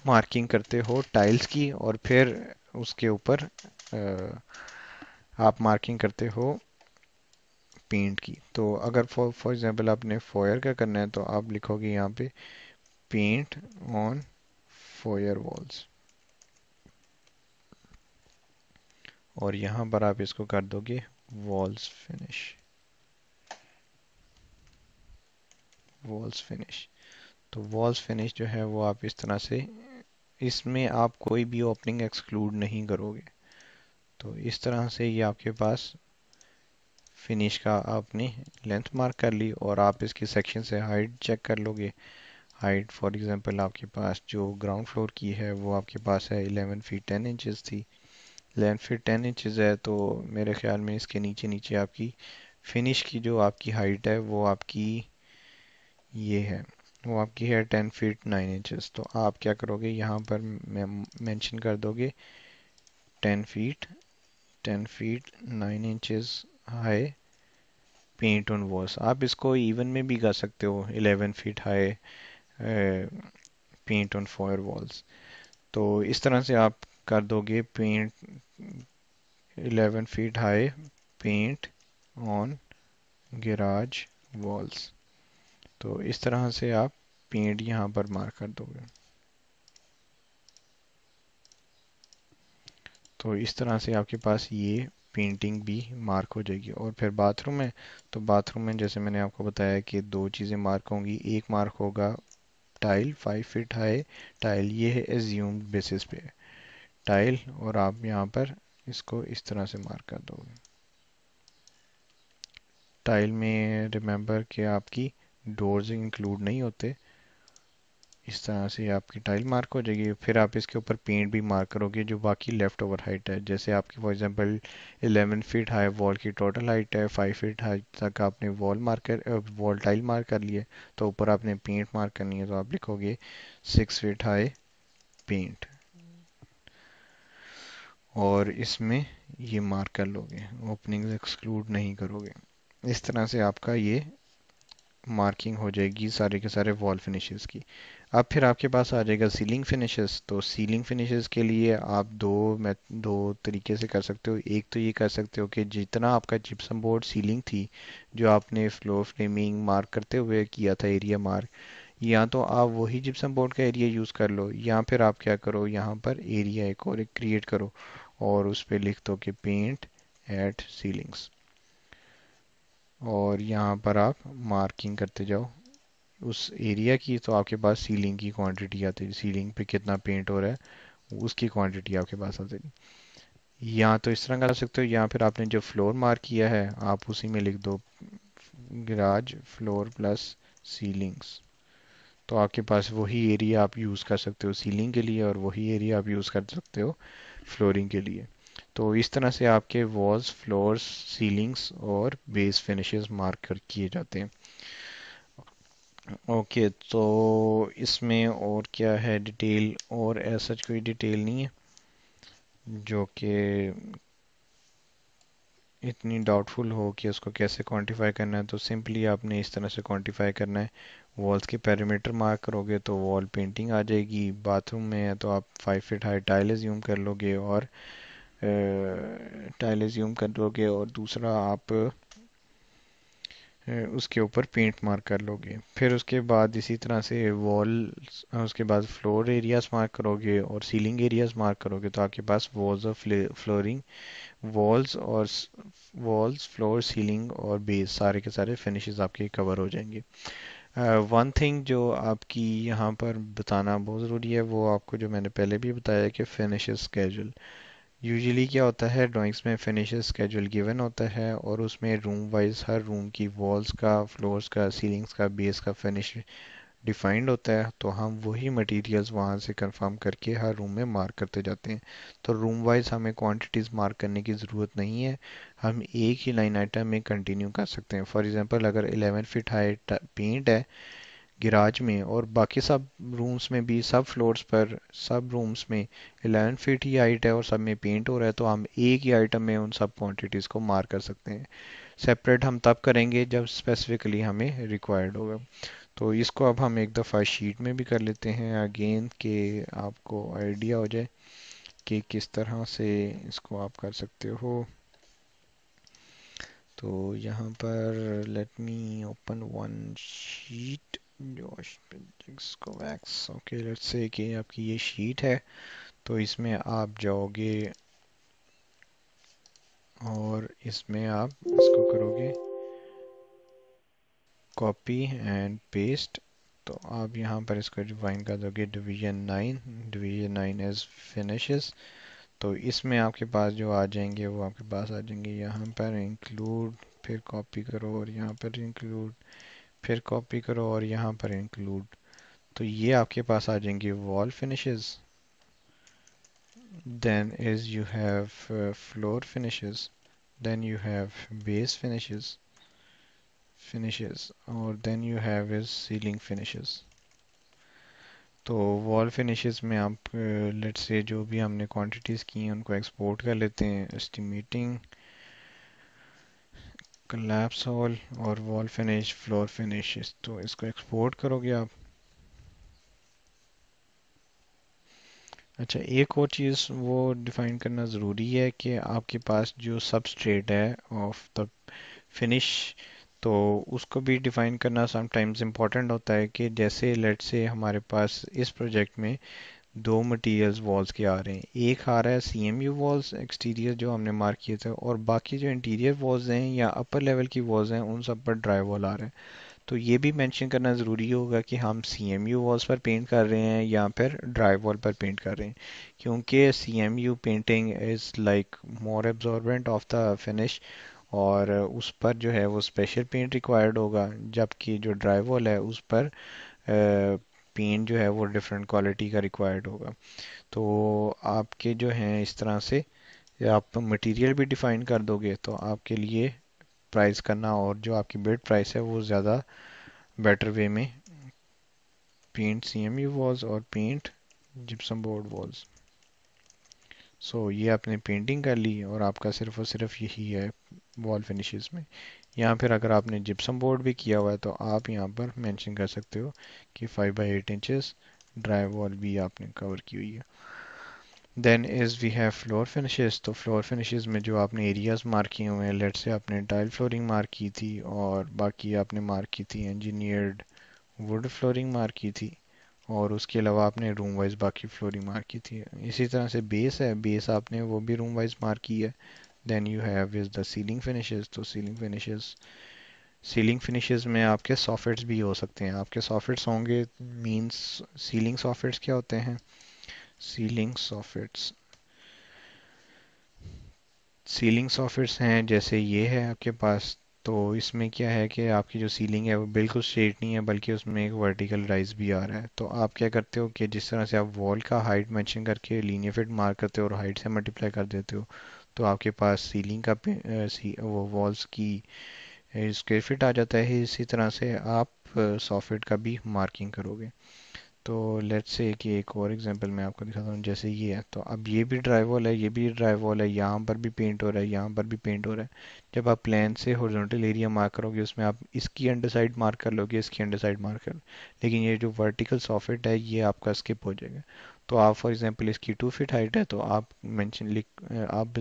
मार्किंग करते हो टाइल्स की और फिर उसके ऊपर आप मार्किंग करते हो पेंट की तो अगर फॉर फॉर एग्जांपल आपने फॉयर का करना है तो आप लिखोगे यहाँ पे पेंट ऑन फॉयर वॉल्स और यहाँ पर आप इसको कर दोगे वॉल्स फिनिश वॉल्स फिनिश तो वॉल्स फिनिश जो है वो आप इस तरह से इसमें आप कोई भी ओपनिंग एक्सक्लूड नहीं करोगे तो इस तरह से ये आपके पास फिनिश का आपने लेंथ मार्क कर ली और आप इसकी सेक्शन से हाइट चेक कर लोगे हाइट फॉर एग्जांपल आपके पास जो ग्राउंड फ्लोर की है वो आपके पास है 11 फीट 10 इंचेस थी लेंथ फीट 10 इंचेस है तो मेरे ख्याल में इसके नीचे नीचे आपकी फिनिश की जो आपकी हाइट है वो आपकी ये है वो आपकी है टेन फीट नाइन इंचेस तो आप क्या करोगे यहाँ पर मेंशन कर दोगे ten feet ten feet nine inches high paint on walls आप इसको इवन में भी कर सकते हो eleven feet high paint on foyer walls तो इस तरह से आप कर दोगे paint eleven feet high paint on garage walls तो इस तरह से आप पेड़ यहाँ पर मार्क कर दोगे तो इस तरह से आपके पास ये पेंटिंग भी मार्क हो जाएगी और फिर बाथरूम में तो बाथरूम में जैसे मैंने आपको बताया कि दो चीज़ें मार्क होंगी एक मार्क होगा tile five feet high tile ये है एज्यूम बेसिस पे टाइल और आप यहाँ पर इसको इस तरह से मार्क कर दोगे टाइल में रिमेंबर कि आपकी डोर्स इंक्लूड नहीं होते इस तरह से आपकी टाइल मार्क हो जाएगी फिर आप इसके ऊपर पेंट भी मार्क करोगे जो बाकी लेफ्ट ओवर हाइट है जैसे आपकी for example 11 feet high wall की टोटल हाइट है 5 फीट हाइट तक आपने wall marker wall tile mark कर लिए तो ऊपर आपने पेंट मार्क करनी है तो आप लिखोगे 6 फीट हाई पेंट और इसमें ये मार्क कर लोगे ओपनिंग्स एक्सक्लूड नहीं करोगे इस तरह से आपका ये मार्किंग हो जाएगी सारे के सारे वॉल फिनिशेस की अब फिर आपके पास आ जाएगा सीलिंग फिनिशेस तो सीलिंग फिनिशेस के लिए आप दो मैं दो तरीके से कर सकते हो एक तो ये कर सकते हो कि जितना आपका जिप्सम बोर्ड सीलिंग थी जो आपने फ्लो फ्रेमिंग मार्क करते हुए किया था एरिया मार्क या तो आप वही जिप्सम बोर्ड का एरिया यूज़ कर लो या फिर आप क्या करो यहाँ पर एरिया एक और एक क्रिएट करो और उस पर लिख दो कि पेंट एट सीलिंग्स और यहाँ पर आप मार्किंग करते जाओ उस एरिया की तो आपके पास सीलिंग की क्वांटिटी आती है सीलिंग पे कितना पेंट हो रहा है उसकी क्वांटिटी आपके पास आ जाएगी यहाँ तो इस तरह कर सकते हो या फिर आपने जो फ्लोर मार्क किया है आप उसी में लिख दो गराज फ्लोर प्लस सीलिंग्स तो आपके पास वही एरिया आप यूज़ कर सकते हो सीलिंग के लिए और वही एरिया आप यूज़ कर सकते हो फ्लोरिंग के लिए तो इस तरह से आपके वॉल्स फ्लोर्स सीलिंग्स और बेस फिनिशेस मार्कर किए जाते हैं ओके तो इसमें और क्या है डिटेल और ऐसा कोई डिटेल नहीं है जो कि इतनी डाउटफुल हो कि उसको कैसे क्वांटिफाई करना है तो सिंपली आपने इस तरह से क्वांटिफाई करना है वॉल्स के पैरामीटर मार्क करोगे तो वॉल पेंटिंग आ जाएगी बाथरूम में है तो आप फाइव फिट हाई टाइल यूम कर लोगे और टाइलेज्यूम कर दोगे और दूसरा आप उसके ऊपर पेंट मार्क कर लोगे फिर उसके बाद इसी तरह से वॉल उसके बाद फ्लोर एरियाज मार्क करोगे और सीलिंग एरियाज मार्क करोगे तो आपके पास वॉल्स और फ्लोरिंग वॉल्स और वॉल्स फ्लोर सीलिंग और बेस सारे के सारे फिनिशेस आपके कवर हो जाएंगे वन uh, थिंग जो आपकी यहाँ पर बताना बहुत ज़रूरी है वो आपको जो मैंने पहले भी बताया कि फिनिश स्केजल यूजुअली क्या होता है ड्राइंग्स में फिनिश स्केड्यूल गिवन होता है और उसमें रूम वाइज हर रूम की वॉल्स का फ्लोर्स का सीलिंग्स का बेस का फिनिश डिफाइंड होता है तो हम वही मटेरियल्स वहाँ से कंफर्म करके हर रूम में मार्क करते जाते हैं तो रूम वाइज हमें क्वांटिटीज़ मार्क करने की ज़रूरत नहीं है हम एक ही लाइन आइटम में कंटिन्यू कर सकते हैं फॉर एग्जांपल अगर 11 फीट हाई पेंट है गिराज में और बाकी सब रूम्स में भी सब फ्लोर्स पर सब रूम्स में एलेवन फीट ही हाइट है और सब में पेंट हो रहा है तो हम एक ही आइटम में उन सब क्वांटिटीज़ को मार कर सकते हैं सेपरेट हम तब करेंगे जब स्पेसिफिकली हमें रिक्वायर्ड होगा तो इसको अब हम एक दफ़ा शीट में भी कर लेते हैं अगेन के आपको आइडिया हो जाए कि किस तरह से इसको आप कर सकते हो तो यहाँ पर let me open one sheet जोश को मैक्स ओके लेट्स से कि आपकी ये शीट है तो इसमें आप जाओगे और इसमें आप इसको करोगे कॉपी एंड पेस्ट तो आप यहाँ पर इसको डिफाइन कर दोगे division nine division nine as finishes तो इसमें आपके पास जो आ जाएंगे वो आपके पास आ जाएंगे यहाँ पर इंक्लूड फिर कॉपी करो और यहाँ पर इंक्लूड फिर कॉपी करो और यहाँ पर इंक्लूड तो ये आपके पास आ जाएंगे wall finishes then is you have floor finishes then you have base finishes finishes और then you have is ceiling finishes तो वॉल फिनिशेस में आप लेट्स uh, से जो भी हमने क्वांटिटीज की हैं उनको एक्सपोर्ट कर लेते हैं एस्टिमेटिंग कलेप्स होल और वॉल फिनिश फ्लोर फिनिश तो इसको एक्सपोर्ट करोगे आप अच्छा एक और चीज़ वो डिफ़ाइन करना ज़रूरी है कि आपके पास जो सबस्ट्रेट है ऑफ द फिनिश तो उसको भी डिफ़ाइन करना समटाइम्स इम्पॉर्टेंट होता है कि जैसे लेट से हमारे पास इस प्रोजेक्ट में दो मटेरियल्स वॉल्स के आ रहे हैं एक आ रहा है C M U walls exterior जो हमने मार्क किए थे और बाकी जो इंटीरियर वॉल्स हैं या अपर लेवल की वॉल्स हैं उन सब पर ड्राई वॉल आ रहे हैं तो ये भी मेंशन करना ज़रूरी होगा कि हम सी एम यू वॉल्स पर पेंट कर रहे हैं या फिर ड्राई वॉल पर पेंट कर रहे हैं क्योंकि C M U painting is like more absorbent of the finish और उस पर जो है वो स्पेशल पेंट रिक्वायर्ड होगा जबकि जो ड्राई वॉल है उस पर पेंट जो है वो डिफरेंट क्वालिटी का रिक्वायर्ड होगा तो आपके जो हैं इस तरह से आप मटेरियल भी डिफाइन कर दोगे तो आपके लिए प्राइस करना और जो आपकी बेड प्राइस है वो ज़्यादा बेटर वे में paint C M U walls और paint gypsum board walls so ये आपने पेंटिंग कर ली और आपका सिर्फ और सिर्फ यही है वॉल फिनिशेस में या फिर अगर आपने जिप्सम बोर्ड भी किया हुआ है तो आप यहाँ पर मेंशन कर सकते हो कि five by eight inches drywall भी आपने कवर की हुई है then is we have floor finishes तो फ्लोर फिनिशेस में जो आपने एरियाज मार्क किए हुए हैं लेट से आपने टाइल फ्लोरिंग मार्क की थी और बाकी आपने मार्क की थी इंजीनियर्ड वुड फ्लोरिंग मार्क की थी और उसके अलावा आपने रूम वाइज बाकी फ्लोरिंग मार्क की थी इसी तरह से बेस है बेस आपने वो भी रूम वाइज मार्क की है then you have is the ceiling finishes तो सीलिंग फिनिशेस सीलिंग फिनिशेस में आपके सॉफेट्स भी हो सकते हैं आपके सॉफेट्स होंगे मींस सीलिंग सॉफेट्स क्या होते हैं सीलिंग सॉफेट्स सीलिंग सॉफेट्स हैं जैसे ये है आपके पास तो इसमें क्या है कि आपकी जो सीलिंग है वो बिल्कुल स्ट्रेट नहीं है बल्कि उसमें एक वर्टिकल राइज भी आ रहा है तो आप क्या करते हो कि जिस तरह से आप वॉल का हाइट मेंशन करके लीनियर फिट मार्क करते हो और हाइट से मल्टीप्लाई कर देते हो तो आपके पास सीलिंग का सी वो वॉल्स की स्क्वेयर फिट आ जाता है इसी तरह से आप सॉफिट का भी मार्किंग करोगे तो लेट्स से कि एक और एग्जांपल मैं आपको दिखाता हूँ जैसे ये है तो अब ये भी ड्राई वॉल है ये भी ड्राई वॉल है यहाँ पर भी पेंट हो रहा है यहाँ पर भी पेंट हो रहा है जब आप प्लान से हॉरिजॉन्टल एरिया मार्क करोगे उसमें आप इसकी अंडर साइड मार्क कर लोगे इसकी अंडर साइड मार्क कर लेकिन ये जो वर्टिकल सॉफिट है ये आपका स्किप हो जाएगा तो आप फॉर एग्जांपल इसकी टू फिट हाइट है तो आप मेंशन लिख आप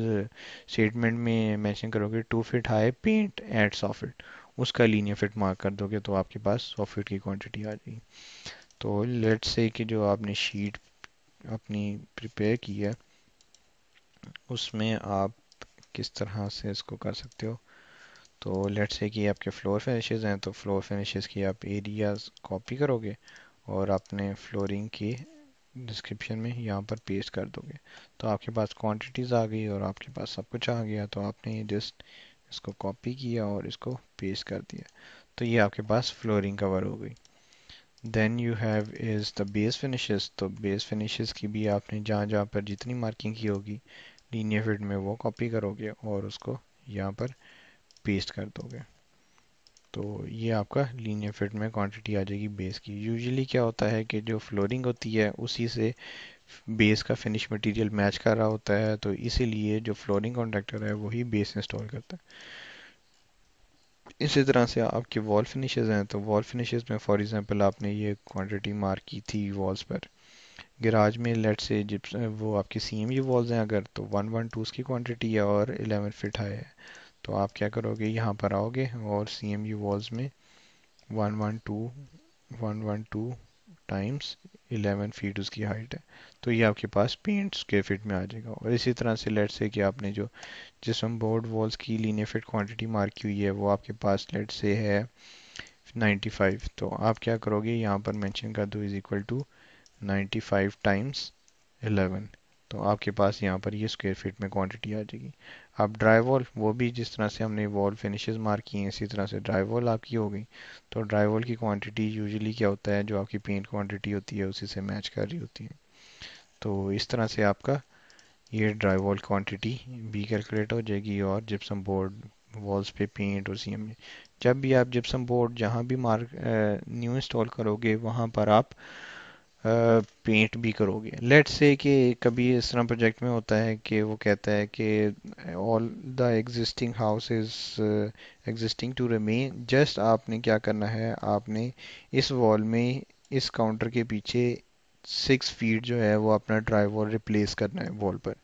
स्टेटमेंट में मेंशन करोगे two feet high paint at soffit उसका लीनियर फिट मार्क कर दोगे तो आपके पास सॉफ्ट की क्वांटिटी आ जाएगी तो लेट से कि जो आपने शीट अपनी प्रिपेयर की है उसमें आप किस तरह से इसको कर सकते हो तो लेट से कि आपके फ्लोर फिनिशेस हैं तो फ्लोर फिनिशेस की आप एरियाज कॉपी करोगे और अपने फ्लोरिंग की डिस्क्रिप्शन में यहाँ पर पेस्ट कर दोगे तो आपके पास क्वांटिटीज़ आ गई और आपके पास सब कुछ आ गया तो आपने ये जस्ट इसको कॉपी किया और इसको पेस्ट कर दिया तो ये आपके पास फ्लोरिंग कवर हो गई then you have is the base finishes तो बेस फिनिशेस की भी आपने जहाँ जहाँ पर जितनी मार्किंग की होगी लीनियर फिट में वो कॉपी करोगे और उसको यहाँ पर पेस्ट कर दोगे तो ये आपका लीनियर फिट में क्वांटिटी आ जाएगी बेस की यूजुअली क्या होता है कि जो फ्लोरिंग होती है उसी से बेस का फिनिश मटेरियल मैच कर रहा होता है तो इसीलिए जो फ्लोरिंग कॉन्ट्रेक्टर है वही बेस इंस्टॉल करता है इसी तरह से आपके वॉल फिनिशेस हैं तो वॉल फिनिशेस में फॉर एग्जांपल आपने ये क्वांटिटी मार्क की थी वॉल्स पर गिराज में लेट से जिप्स वो आपकी सी एम वॉल्स हैं अगर तो वन वन टू की क्वान्टिटी है और एलेवन फिट हाई है तो आप क्या करोगे यहाँ पर आओगे और सी एम यू वॉल्स में one one two one one two times eleven feet उसकी हाइट है तो ये आपके पास पेंट स्क्वेयर फिट में आ जाएगा और इसी तरह से लेट से कि आपने जो जिसम बोर्ड वॉल्स की लीने फिट क्वान्टिटी मार्क की हुई है वो आपके पास लेट से है नाइन्टी फाइव तो आप क्या करोगे यहाँ पर मैंशन कर दो is equal to five times eleven तो आपके पास यहाँ पर ये स्क्वेयर फीट में क्वांटिटी आ जाएगी अब ड्राईवॉल वो भी जिस तरह से हमने वॉल फिनिशेस मार की हैं इसी तरह से ड्राइवॉल आपकी हो गई तो वॉल की क्वांटिटी यूजुअली क्या होता है जो आपकी पेंट क्वांटिटी होती है उसी से मैच कर रही होती है तो इस तरह से आपका ये ड्राईवॉल क्वांटिटी भी कैलकुलेट हो जाएगी और जिप्सम बोर्ड वॉल्स पे पेंट और सीएम जब भी आप जिप्सम बोर्ड जहाँ भी मार्क न्यू इंस्टॉल करोगे वहाँ पर आप पेंट भी करोगे लेट्स से कि कभी इस तरह प्रोजेक्ट में होता है कि वो कहता है कि all the existing house existing to remain just आपने क्या करना है आपने इस वॉल में इस काउंटर के पीछे सिक्स फीट जो है वो अपना ड्राई वॉल रिप्लेस करना है वॉल पर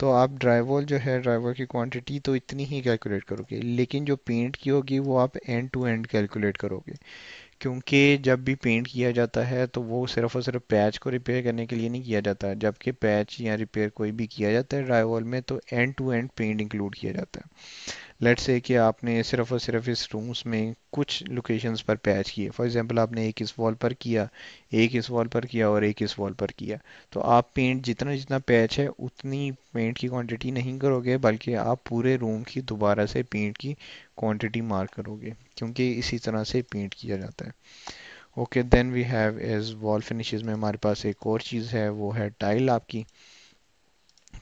तो आप ड्राई वॉल जो है ड्राई वॉल की क्वांटिटी तो इतनी ही कैलकुलेट करोगे लेकिन जो पेंट की होगी वो आप एंड टू एंड कैलकुलेट करोगे क्योंकि जब भी पेंट किया जाता है तो वो सिर्फ और सिर्फ पैच को रिपेयर करने के लिए नहीं किया जाता जबकि पैच या रिपेयर कोई भी किया जाता है ड्राईवॉल में तो end to end paint include किया जाता है लेट्स से कि आपने सिर्फ और सिर्फ इस रूम्स में कुछ लोकेशंस पर पैच किए फॉर एग्जांपल आपने एक इस वॉल पर किया एक इस वॉल पर किया और एक इस वॉल पर किया तो आप पेंट जितना जितना पैच है उतनी पेंट की क्वांटिटी नहीं करोगे बल्कि आप पूरे रूम की दोबारा से पेंट की क्वांटिटी मार्क करोगे क्योंकि इसी तरह से पेंट किया जाता है okay then we have as wall finish में हमारे पास एक और चीज़ है वो है टाइल आपकी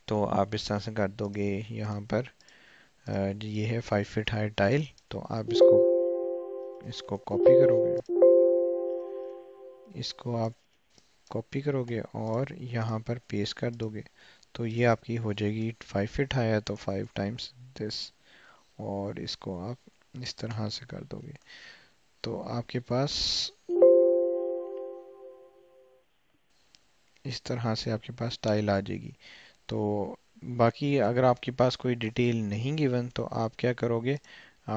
तो आप इस तरह से कर दोगे यहाँ पर ये है फाइव फिट हाई टाइल तो आप इसको इसको कॉपी करोगे इसको आप कॉपी करोगे और यहाँ पर पेस्ट कर दोगे तो ये आपकी हो जाएगी फाइव फिट हाई है तो फाइव टाइम्स दिस और इसको आप इस तरह से कर दोगे तो आपके पास इस तरह से आपके पास टाइल आ जाएगी तो बाकी अगर आपके पास कोई डिटेल नहीं गिवन तो आप क्या करोगे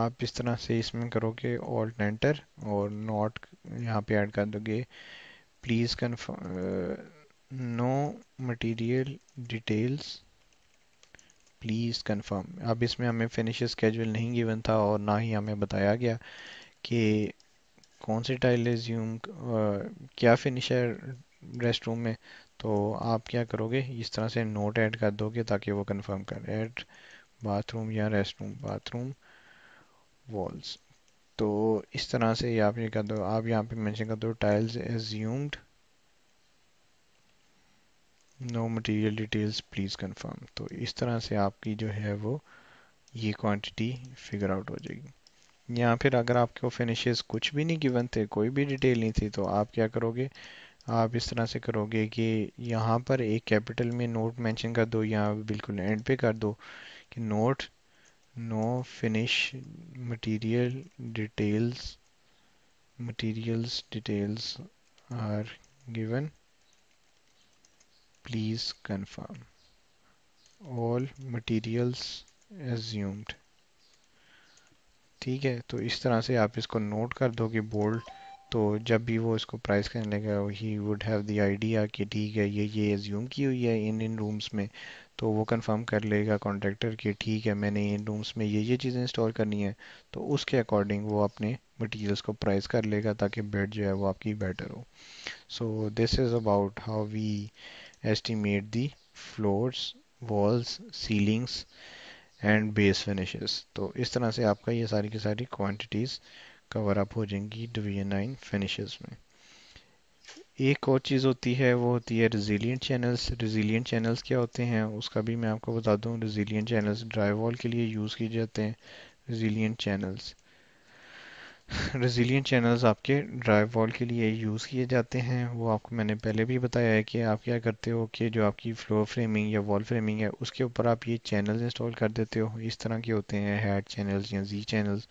आप इस तरह से इसमें करोगे ऑल्ट एंटर और नॉट यहाँ पे ऐड कर दोगे please confirm no material details please confirm अब इसमें हमें फिनिश स्केजल नहीं गिवन था और ना ही हमें बताया गया कि कौन सी टाइल रेज्यूम uh, क्या फिनिशर रेस्ट रूम में तो आप क्या करोगे इस तरह से नोट ऐड कर दोगे ताकि वो कंफर्म कर ऐड बाथरूम या रेस्ट रूम बाथरूम वॉल्स तो इस तरह से आप ये कर दो आप यहाँ पे मेंशन कर दो tiles assumed no material details please confirm तो इस तरह से आपकी जो है वो ये क्वांटिटी फिगर आउट हो जाएगी यहाँ फिर अगर आपके फिनिशेस कुछ भी नहीं गिवन थे कोई भी डिटेल नहीं थी तो आप क्या करोगे आप इस तरह से करोगे कि यहाँ पर एक कैपिटल में नोट मेंशन कर दो या बिल्कुल एंड पे कर दो कि note no finish material details materials details are given please confirm all materials assumed ठीक है तो इस तरह से आप इसको नोट कर कि बोल्ड तो जब भी वो इसको प्राइस करने लगा ही वुड हैव दी आइडिया कि ठीक है ये ये एज्यूम की हुई है इन इन रूम्स में तो वो कंफर्म कर लेगा कॉन्ट्रैक्टर कि ठीक है मैंने इन रूम्स में ये ये चीज़ें इंस्टॉल करनी है तो उसके अकॉर्डिंग वो अपने मटीरियल्स को प्राइस कर लेगा ताकि बेड जो है वो आपकी बेटर हो so this is about how we estimate the floors walls ceilings and base finishes तो इस तरह से आपका ये सारी की सारी क्वांटिटीज़ कवर अप हो जाएंगी डिवीजन नाइन फिनिशेस में एक और चीज़ होती है वो होती है रिजिलियंट चैनल्स रिजिलियंट चैनल्स क्या होते हैं उसका भी मैं आपको बता दूं रिजिलियंट चैनल्स ड्राई वॉल के लिए यूज़ किए जाते हैं रिजिलियंट चैनल्स रिजिलियंट चैनल्स आपके ड्राई वॉल के लिए यूज़ किए जाते हैं वो आपको मैंने पहले भी बताया है कि आप क्या करते हो कि जो आपकी फ्लोर फ्रेमिंग या वॉल फ्रेमिंग है उसके ऊपर आप ये चैनल इंस्टॉल कर देते हो इस तरह के होते हैं हेड चैनल्स या जी चैनल्स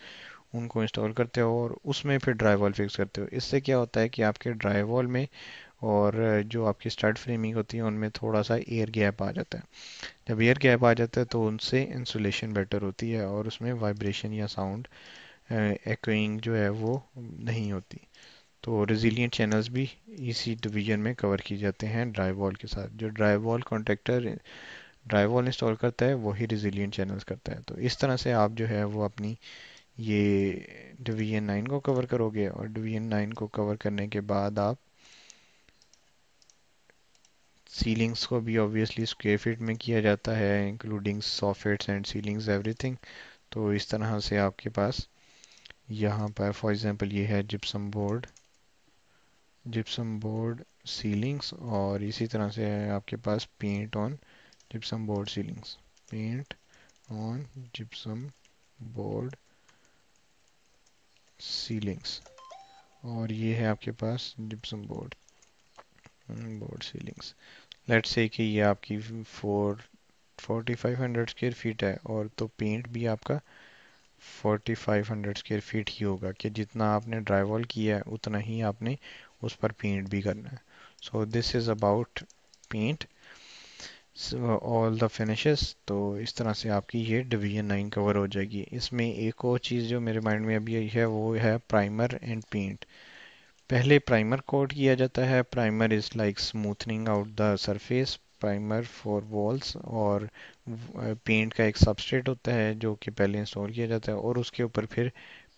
उनको इंस्टॉल करते हो और उसमें फिर ड्राई वॉल फिक्स करते हो इससे क्या होता है कि आपके ड्राई वॉल में और जो आपकी स्टार्ट फ्रेमिंग होती है उनमें थोड़ा सा एयर गैप आ जाता है जब एयर गैप आ जाता है तो उनसे इंसुलेशन बेटर होती है और उसमें वाइब्रेशन या साउंड एक्विंग जो है वो नहीं होती तो रेजिलियंट चैनल्स भी इसी डिवीजन में कवर किए जाते हैं ड्राई वॉल के साथ जो dry wall contractor dry wall install करता है वही रेजिलियंट चैनल्स करता है तो इस तरह से आप जो है वो अपनी ये डिवीजन नाइन को कवर करोगे और डिवीजन नाइन को कवर करने के बाद आप सीलिंग्स को भी ऑब्वियसली स्क्वेयर फीट में किया जाता है including soffits and ceilings everything तो इस तरह से आपके पास यहाँ पर फॉर एग्जांपल ये है gypsum board gypsum board ceilings और इसी तरह से है आपके पास paint on gypsum board ceilings paint on gypsum board ceilings और ये है आपके पास gypsum board board ceilings let's say कि ये आपकी four forty five hundred square feet है और तो पेंट भी आपका forty five hundred square feet ही होगा कि जितना आपने ड्राई वॉल किया है उतना ही आपने उस पर पेंट भी करना है so this is about paint all the finishes तो इस तरह से आपकी ये डिवीजन नाइन कवर हो जाएगी इसमें एक और चीज़ जो मेरे माइंड में अभी आई है वो है प्राइमर एंड पेंट पहले प्राइमर कोट किया जाता है primer is like smoothening out the surface primer for walls और पेंट का एक सबस्ट्रेट होता है जो कि पहले इंस्टॉल किया जाता है और उसके ऊपर फिर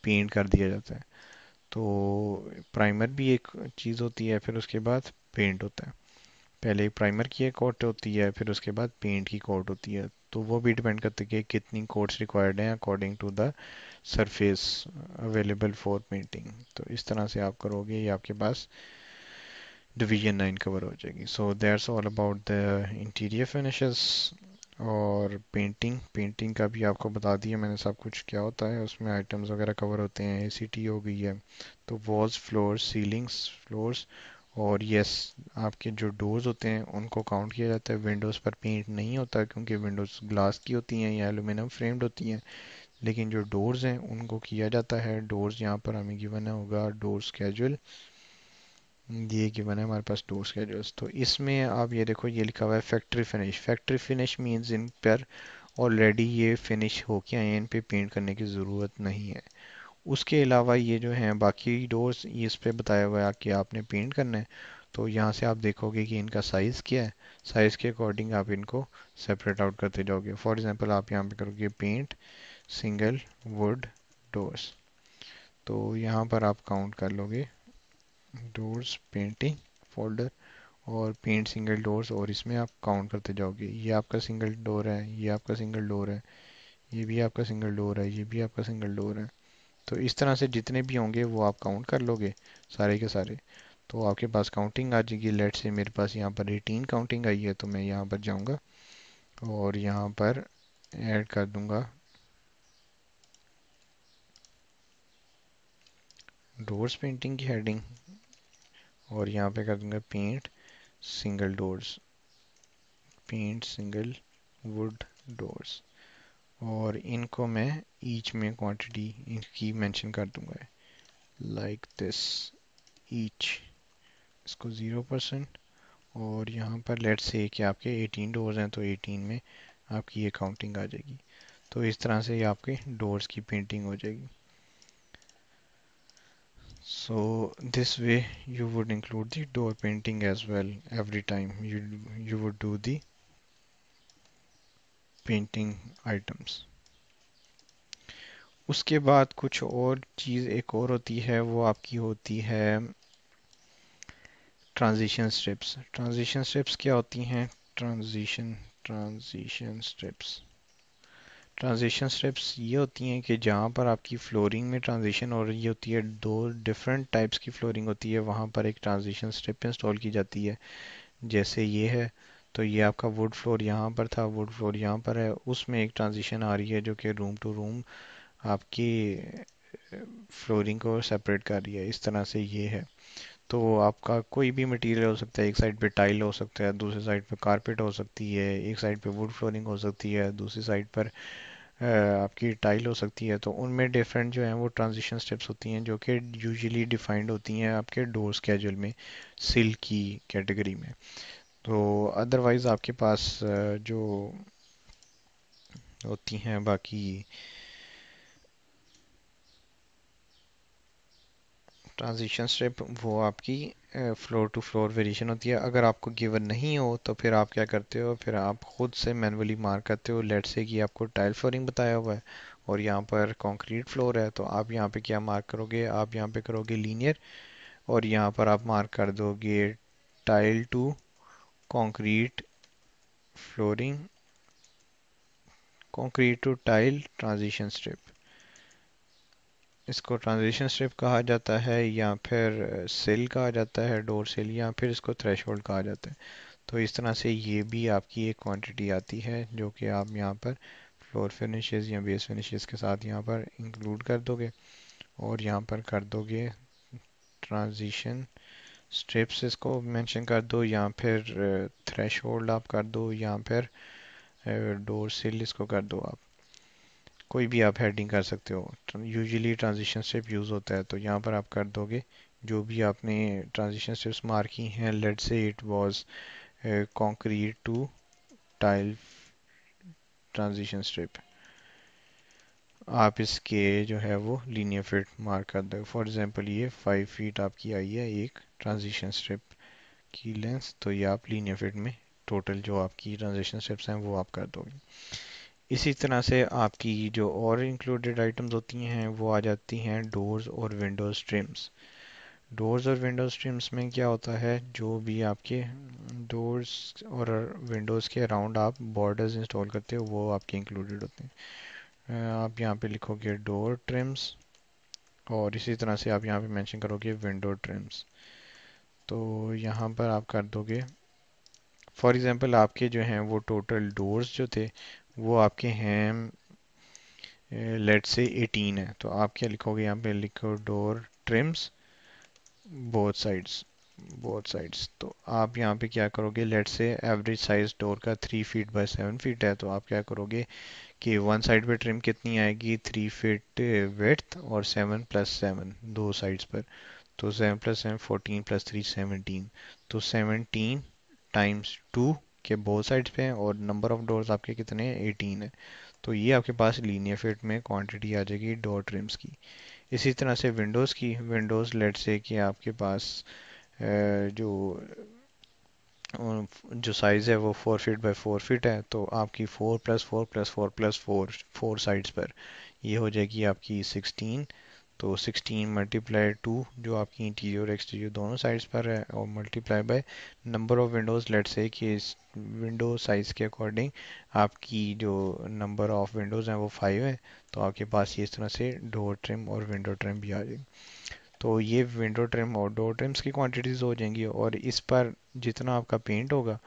पेंट कर दिया जाता है तो प्राइमर भी एक चीज़ होती है फिर उसके बाद पेंट होता है पहले प्राइमर की एक कोट होती है फिर उसके बाद पेंट की कोट होती है तो वो भी डिपेंड करती है कि कितनी कोट्स रिक्वायर्ड हैं according to the surface available for painting तो इस तरह से आप करोगे ये आपके पास डिवीजन नाइन कवर हो जाएगी so that's all about the interior finishes और पेंटिंग पेंटिंग का भी आपको बता दिया मैंने सब कुछ क्या होता है उसमें आइटम्स वगैरह कवर होते हैं ए हो गई है तो वॉल्स फ्लोर सीलिंग्स फ्लोर्स और यस आपके जो डोर्स होते हैं उनको काउंट किया जाता है विंडोज़ पर पेंट नहीं होता क्योंकि विंडोज़ ग्लास की होती हैं या एलुमिनियम फ्रेम्ड होती हैं लेकिन जो डोर्स हैं उनको किया जाता है डोर्स यहाँ पर हमें गिवन होगा डोर स्केजुअल ये गिवन है हमारे पास डोर स्केजुअल्स तो इसमें आप ये देखो ये लिखा हुआ है factory finish factory finish means इन पर ऑलरेडी ये फिनिश होके आए हैं इन पे पेंट करने की ज़रूरत नहीं है उसके अलावा ये जो हैं बाकी डोर्स इस पर बताया हुआ है कि आपने पेंट करना है तो यहाँ से आप देखोगे कि इनका साइज़ क्या है साइज़ के अकॉर्डिंग आप इनको सेपरेट आउट करते जाओगे फॉर एग्ज़ाम्पल आप यहाँ पे करोगे पेंट सिंगल वुड डोर्स तो यहाँ पर आप काउंट कर लोगे डोर्स पेंटिंग फोल्डर और पेंट सिंगल डोर्स और इसमें आप काउंट करते जाओगे ये आपका सिंगल डोर है ये आपका सिंगल डोर है ये भी आपका सिंगल डोर है ये भी आपका सिंगल डोर है तो इस तरह से जितने भी होंगे वो आप काउंट कर लोगे सारे के सारे तो आपके पास काउंटिंग आ जाएगी लेट से मेरे पास यहाँ पर एटीन काउंटिंग आई है तो मैं यहाँ पर जाऊँगा और यहाँ पर ऐड कर दूँगा डोर्स पेंटिंग की हेडिंग और यहाँ पे कर दूँगा paint single doors paint single wood doors और इनको मैं ईच में क्वांटिटी इनकी मेंशन कर दूंगा लाइक दिस ईच इसको ज़ीरो परसेंट और यहाँ पर लेट्स से कि आपके 18 डोर्स हैं तो 18 में आपकी ये काउंटिंग आ जाएगी तो इस तरह से ये आपके डोर्स की पेंटिंग हो जाएगी so this way you would include the door painting as well every time you would do do the painting उसके बाद कुछ और चीज़ एक और होती है वो आपकी होती है ट्रांजिशन स्ट्रिप्स ट्रांजिशन स्ट्रिप्स क्या होती हैं transition transition strips transition strips ये होती हैं कि जहाँ पर आपकी फ्लोरिंग में ट्रांजिशन हो रही होती है दो डिफरेंट टाइप्स की फ्लोरिंग होती है वहाँ पर एक ट्रांजिशन स्ट्रिप इंस्टॉल की जाती है जैसे ये है तो ये आपका वुड फ्लोर यहाँ पर था वुड फ्लोर यहाँ पर है उसमें एक ट्रांजिशन आ रही है जो कि रूम टू रूम आपकी फ्लोरिंग को सेपरेट कर रही है इस तरह से ये है तो आपका कोई भी मटेरियल हो सकता है एक साइड पे टाइल हो सकता है दूसरी साइड पे कारपेट हो सकती है एक साइड पे वुड फ्लोरिंग हो सकती है दूसरी साइड पर आपकी टाइल हो सकती है तो उनमें डिफरेंट जो है वो ट्रांजिशन स्टेप्स होती हैं जो कि यूजुअली डिफाइंड होती हैं आपके डोर स्केजल में सिल की कैटेगरी में तो अदरवाइज़ आपके पास जो होती हैं बाकी ट्रांजिशन स्टेप वो आपकी फ्लोर टू फ्लोर वेरिएशन होती है अगर आपको गिवन नहीं हो तो फिर आप क्या करते हो फिर आप ख़ुद से मैनुअली मार्क करते हो लेट से कि आपको टाइल फ्लोरिंग बताया हुआ है और यहाँ पर कंक्रीट फ्लोर है तो आप यहाँ पे क्या मार्क करोगे आप यहाँ पे करोगे लीनियर और यहाँ पर आप मार्क कर दोगे tile to concrete flooring concrete to tile transition strip इसको ट्रांजिशन स्ट्रिप कहा जाता है या फिर सेल कहा जाता है डोर सेल या फिर इसको थ्रेश कहा जाता है तो इस तरह से ये भी आपकी एक क्वांटिटी आती है जो कि आप यहाँ पर फ्लोर फिनिशेस या बेस फिनिशेस के साथ यहाँ पर इंक्लूड कर दोगे और यहाँ पर कर दोगे ट्रांजिशन स्ट्रिप्स इसको मेंशन कर दो या फिर थ्रेश आप कर दो या फिर डोर सेल इसको कर दो आप कोई भी आप हेडिंग कर सकते हो यूजुअली ट्रांजिशन स्टेप यूज़ होता है तो यहाँ पर आप कर दोगे जो भी आपने ट्रांजिशन स्टेप्स मार्की हैं let's say it was concrete to tile transition step आप इसके जो है वो लीनियर फिट मार्क कर दो फॉर एग्जांपल ये फाइव फीट आपकी आई है एक ट्रांजिशन स्टेप की लेंथ तो ये आप लीनियर फिट में टोटल जो आपकी ट्रांजिशन स्टेप्स हैं वो आप कर दोगे इसी तरह से आपकी जो और इंक्लूडेड आइटम्स होती हैं वो आ जाती हैं डोर्स और विंडो स्ट्रीम्स डोर्स और विंडो स्ट्रीम्स में क्या होता है जो भी आपके डोर्स और विंडोज़ के अराउंड आप बॉर्डर्स इंस्टॉल करते हो वो आपके इंक्लूडेड होते हैं आप यहाँ पे लिखोगे डोर ट्रिम्स और इसी तरह से आप यहाँ पे मेंशन करोगे विंडो ट्रिम्स तो यहाँ पर आप कर दोगे फॉर एग्ज़ाम्पल आपके जो हैं वो टोटल डोर्स जो थे वो आपके हैं लेट से 18 है तो आप क्या लिखोगे यहाँ पे लिखो door trims both sides both sides तो आप यहाँ पे क्या करोगे let's say average size door का three feet by seven feet है तो आप क्या करोगे कि वन साइड पे ट्रिम कितनी आएगी थ्री फीट वेथ और सेवन प्लस सेवन दो साइड्स पर तो seven plus seven fourteen plus three seventeen तो सेवनटीन टाइम्स टू के बोथ साइड्स पे हैं और नंबर ऑफ डोर्स आपके कितने हैं एटीन है तो ये आपके पास लीनियर फिट में क्वांटिटी आ जाएगी डोर ट्रिम्स की इसी तरह से विंडोज़ की विंडोज़ लेट से कि आपके पास जो जो साइज़ है वो four feet by four feet है तो आपकी four plus four plus four plus four four sides पर ये हो जाएगी आपकी सिक्सटीन तो 16 मल्टीप्लाई टू जो आपकी इंटीरियर एक्सटीरियर दोनों साइड्स पर है और multiply by number of windows let's say कि इस विंडो साइज़ के अकॉर्डिंग आपकी जो नंबर ऑफ विंडोज़ हैं वो फाइव है तो आपके पास ये इस तरह से डोर ट्रिम और विंडो ट्रिम भी आ जाएगी तो ये विंडो ट्रिम और डोर ट्रिम्स की क्वान्टिटीज हो जाएंगी और इस पर जितना आपका पेंट होगा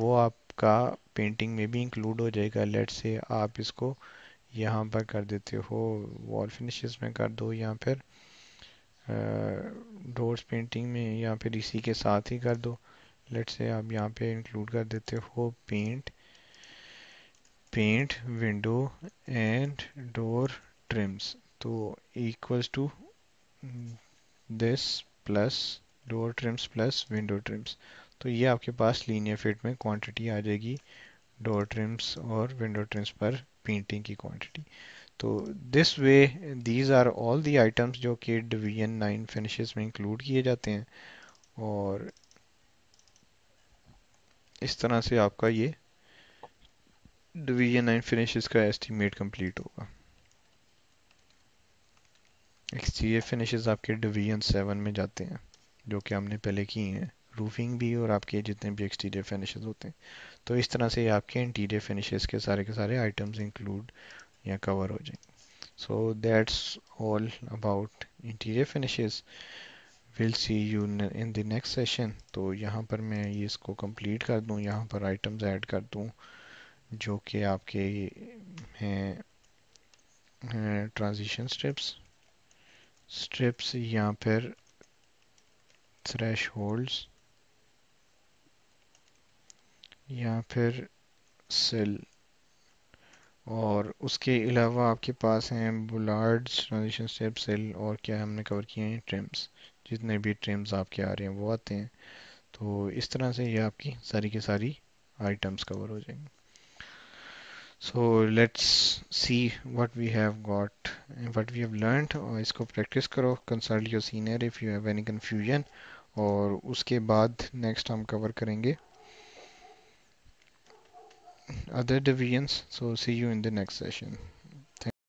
वो आपका पेंटिंग में भी इंक्लूड हो जाएगा लेट से आप इसको यहाँ पर कर देते हो वॉल फिनिशेस में कर दो या फिर डोर्स पेंटिंग में या फिर इसी के साथ ही कर दो लेट से आप यहाँ पे इंक्लूड कर देते हो paint paint window and door trims तो equals to this plus door trims plus window trims तो ये आपके पास लीनियर फिट में क्वांटिटी आ जाएगी डोर ट्रिम्स और विंडो ट्रिम्स पर पेंटिंग की क्वांटिटी तो this way these are all the items जो कि डिवीजन नाइन फिनिशेस में इंक्लूड किए जाते हैं और इस तरह से आपका ये डिवीजन नाइन फिनिशेस का एस्टीमेट कंप्लीट होगा एक्सटीरियर फिनिशेस आपके डिवीजन सेवन में जाते हैं जो कि हमने पहले किए हैं रूफिंग भी और आपके जितने भी एक्सटीरियर फिनिशेस होते हैं तो इस तरह से आपके इंटीरियर फिनिशेस के सारे के सारे आइटम्स इंक्लूड या कवर हो जाएंगे so that's all about interior finishes will see you in the next session तो यहाँ पर मैं ये इसको कंप्लीट कर दूँ यहाँ पर आइटम्स ऐड कर दूँ जो कि आपके हैं ट्रांजिशन स्ट्रिप्स स्ट्रिप्स या फिर थ्रेश होल्ड्स या फिर सेल और उसके अलावा आपके पास हैं बुलार्ड ट्रांजिशन स्टेप सेल और क्या हमने कवर किए हैं ट्रिम्स जितने भी ट्रिम्स आपके आ रहे हैं वो आते हैं तो इस तरह से ये आपकी सारी की सारी आइटम्स कवर हो जाएंगे so let's see what we have got what we have learned और इसको प्रैक्टिस करो consult your senior if you have any confusion और उसके बाद नेक्स्ट हम कवर करेंगे other divisions so see you in the next session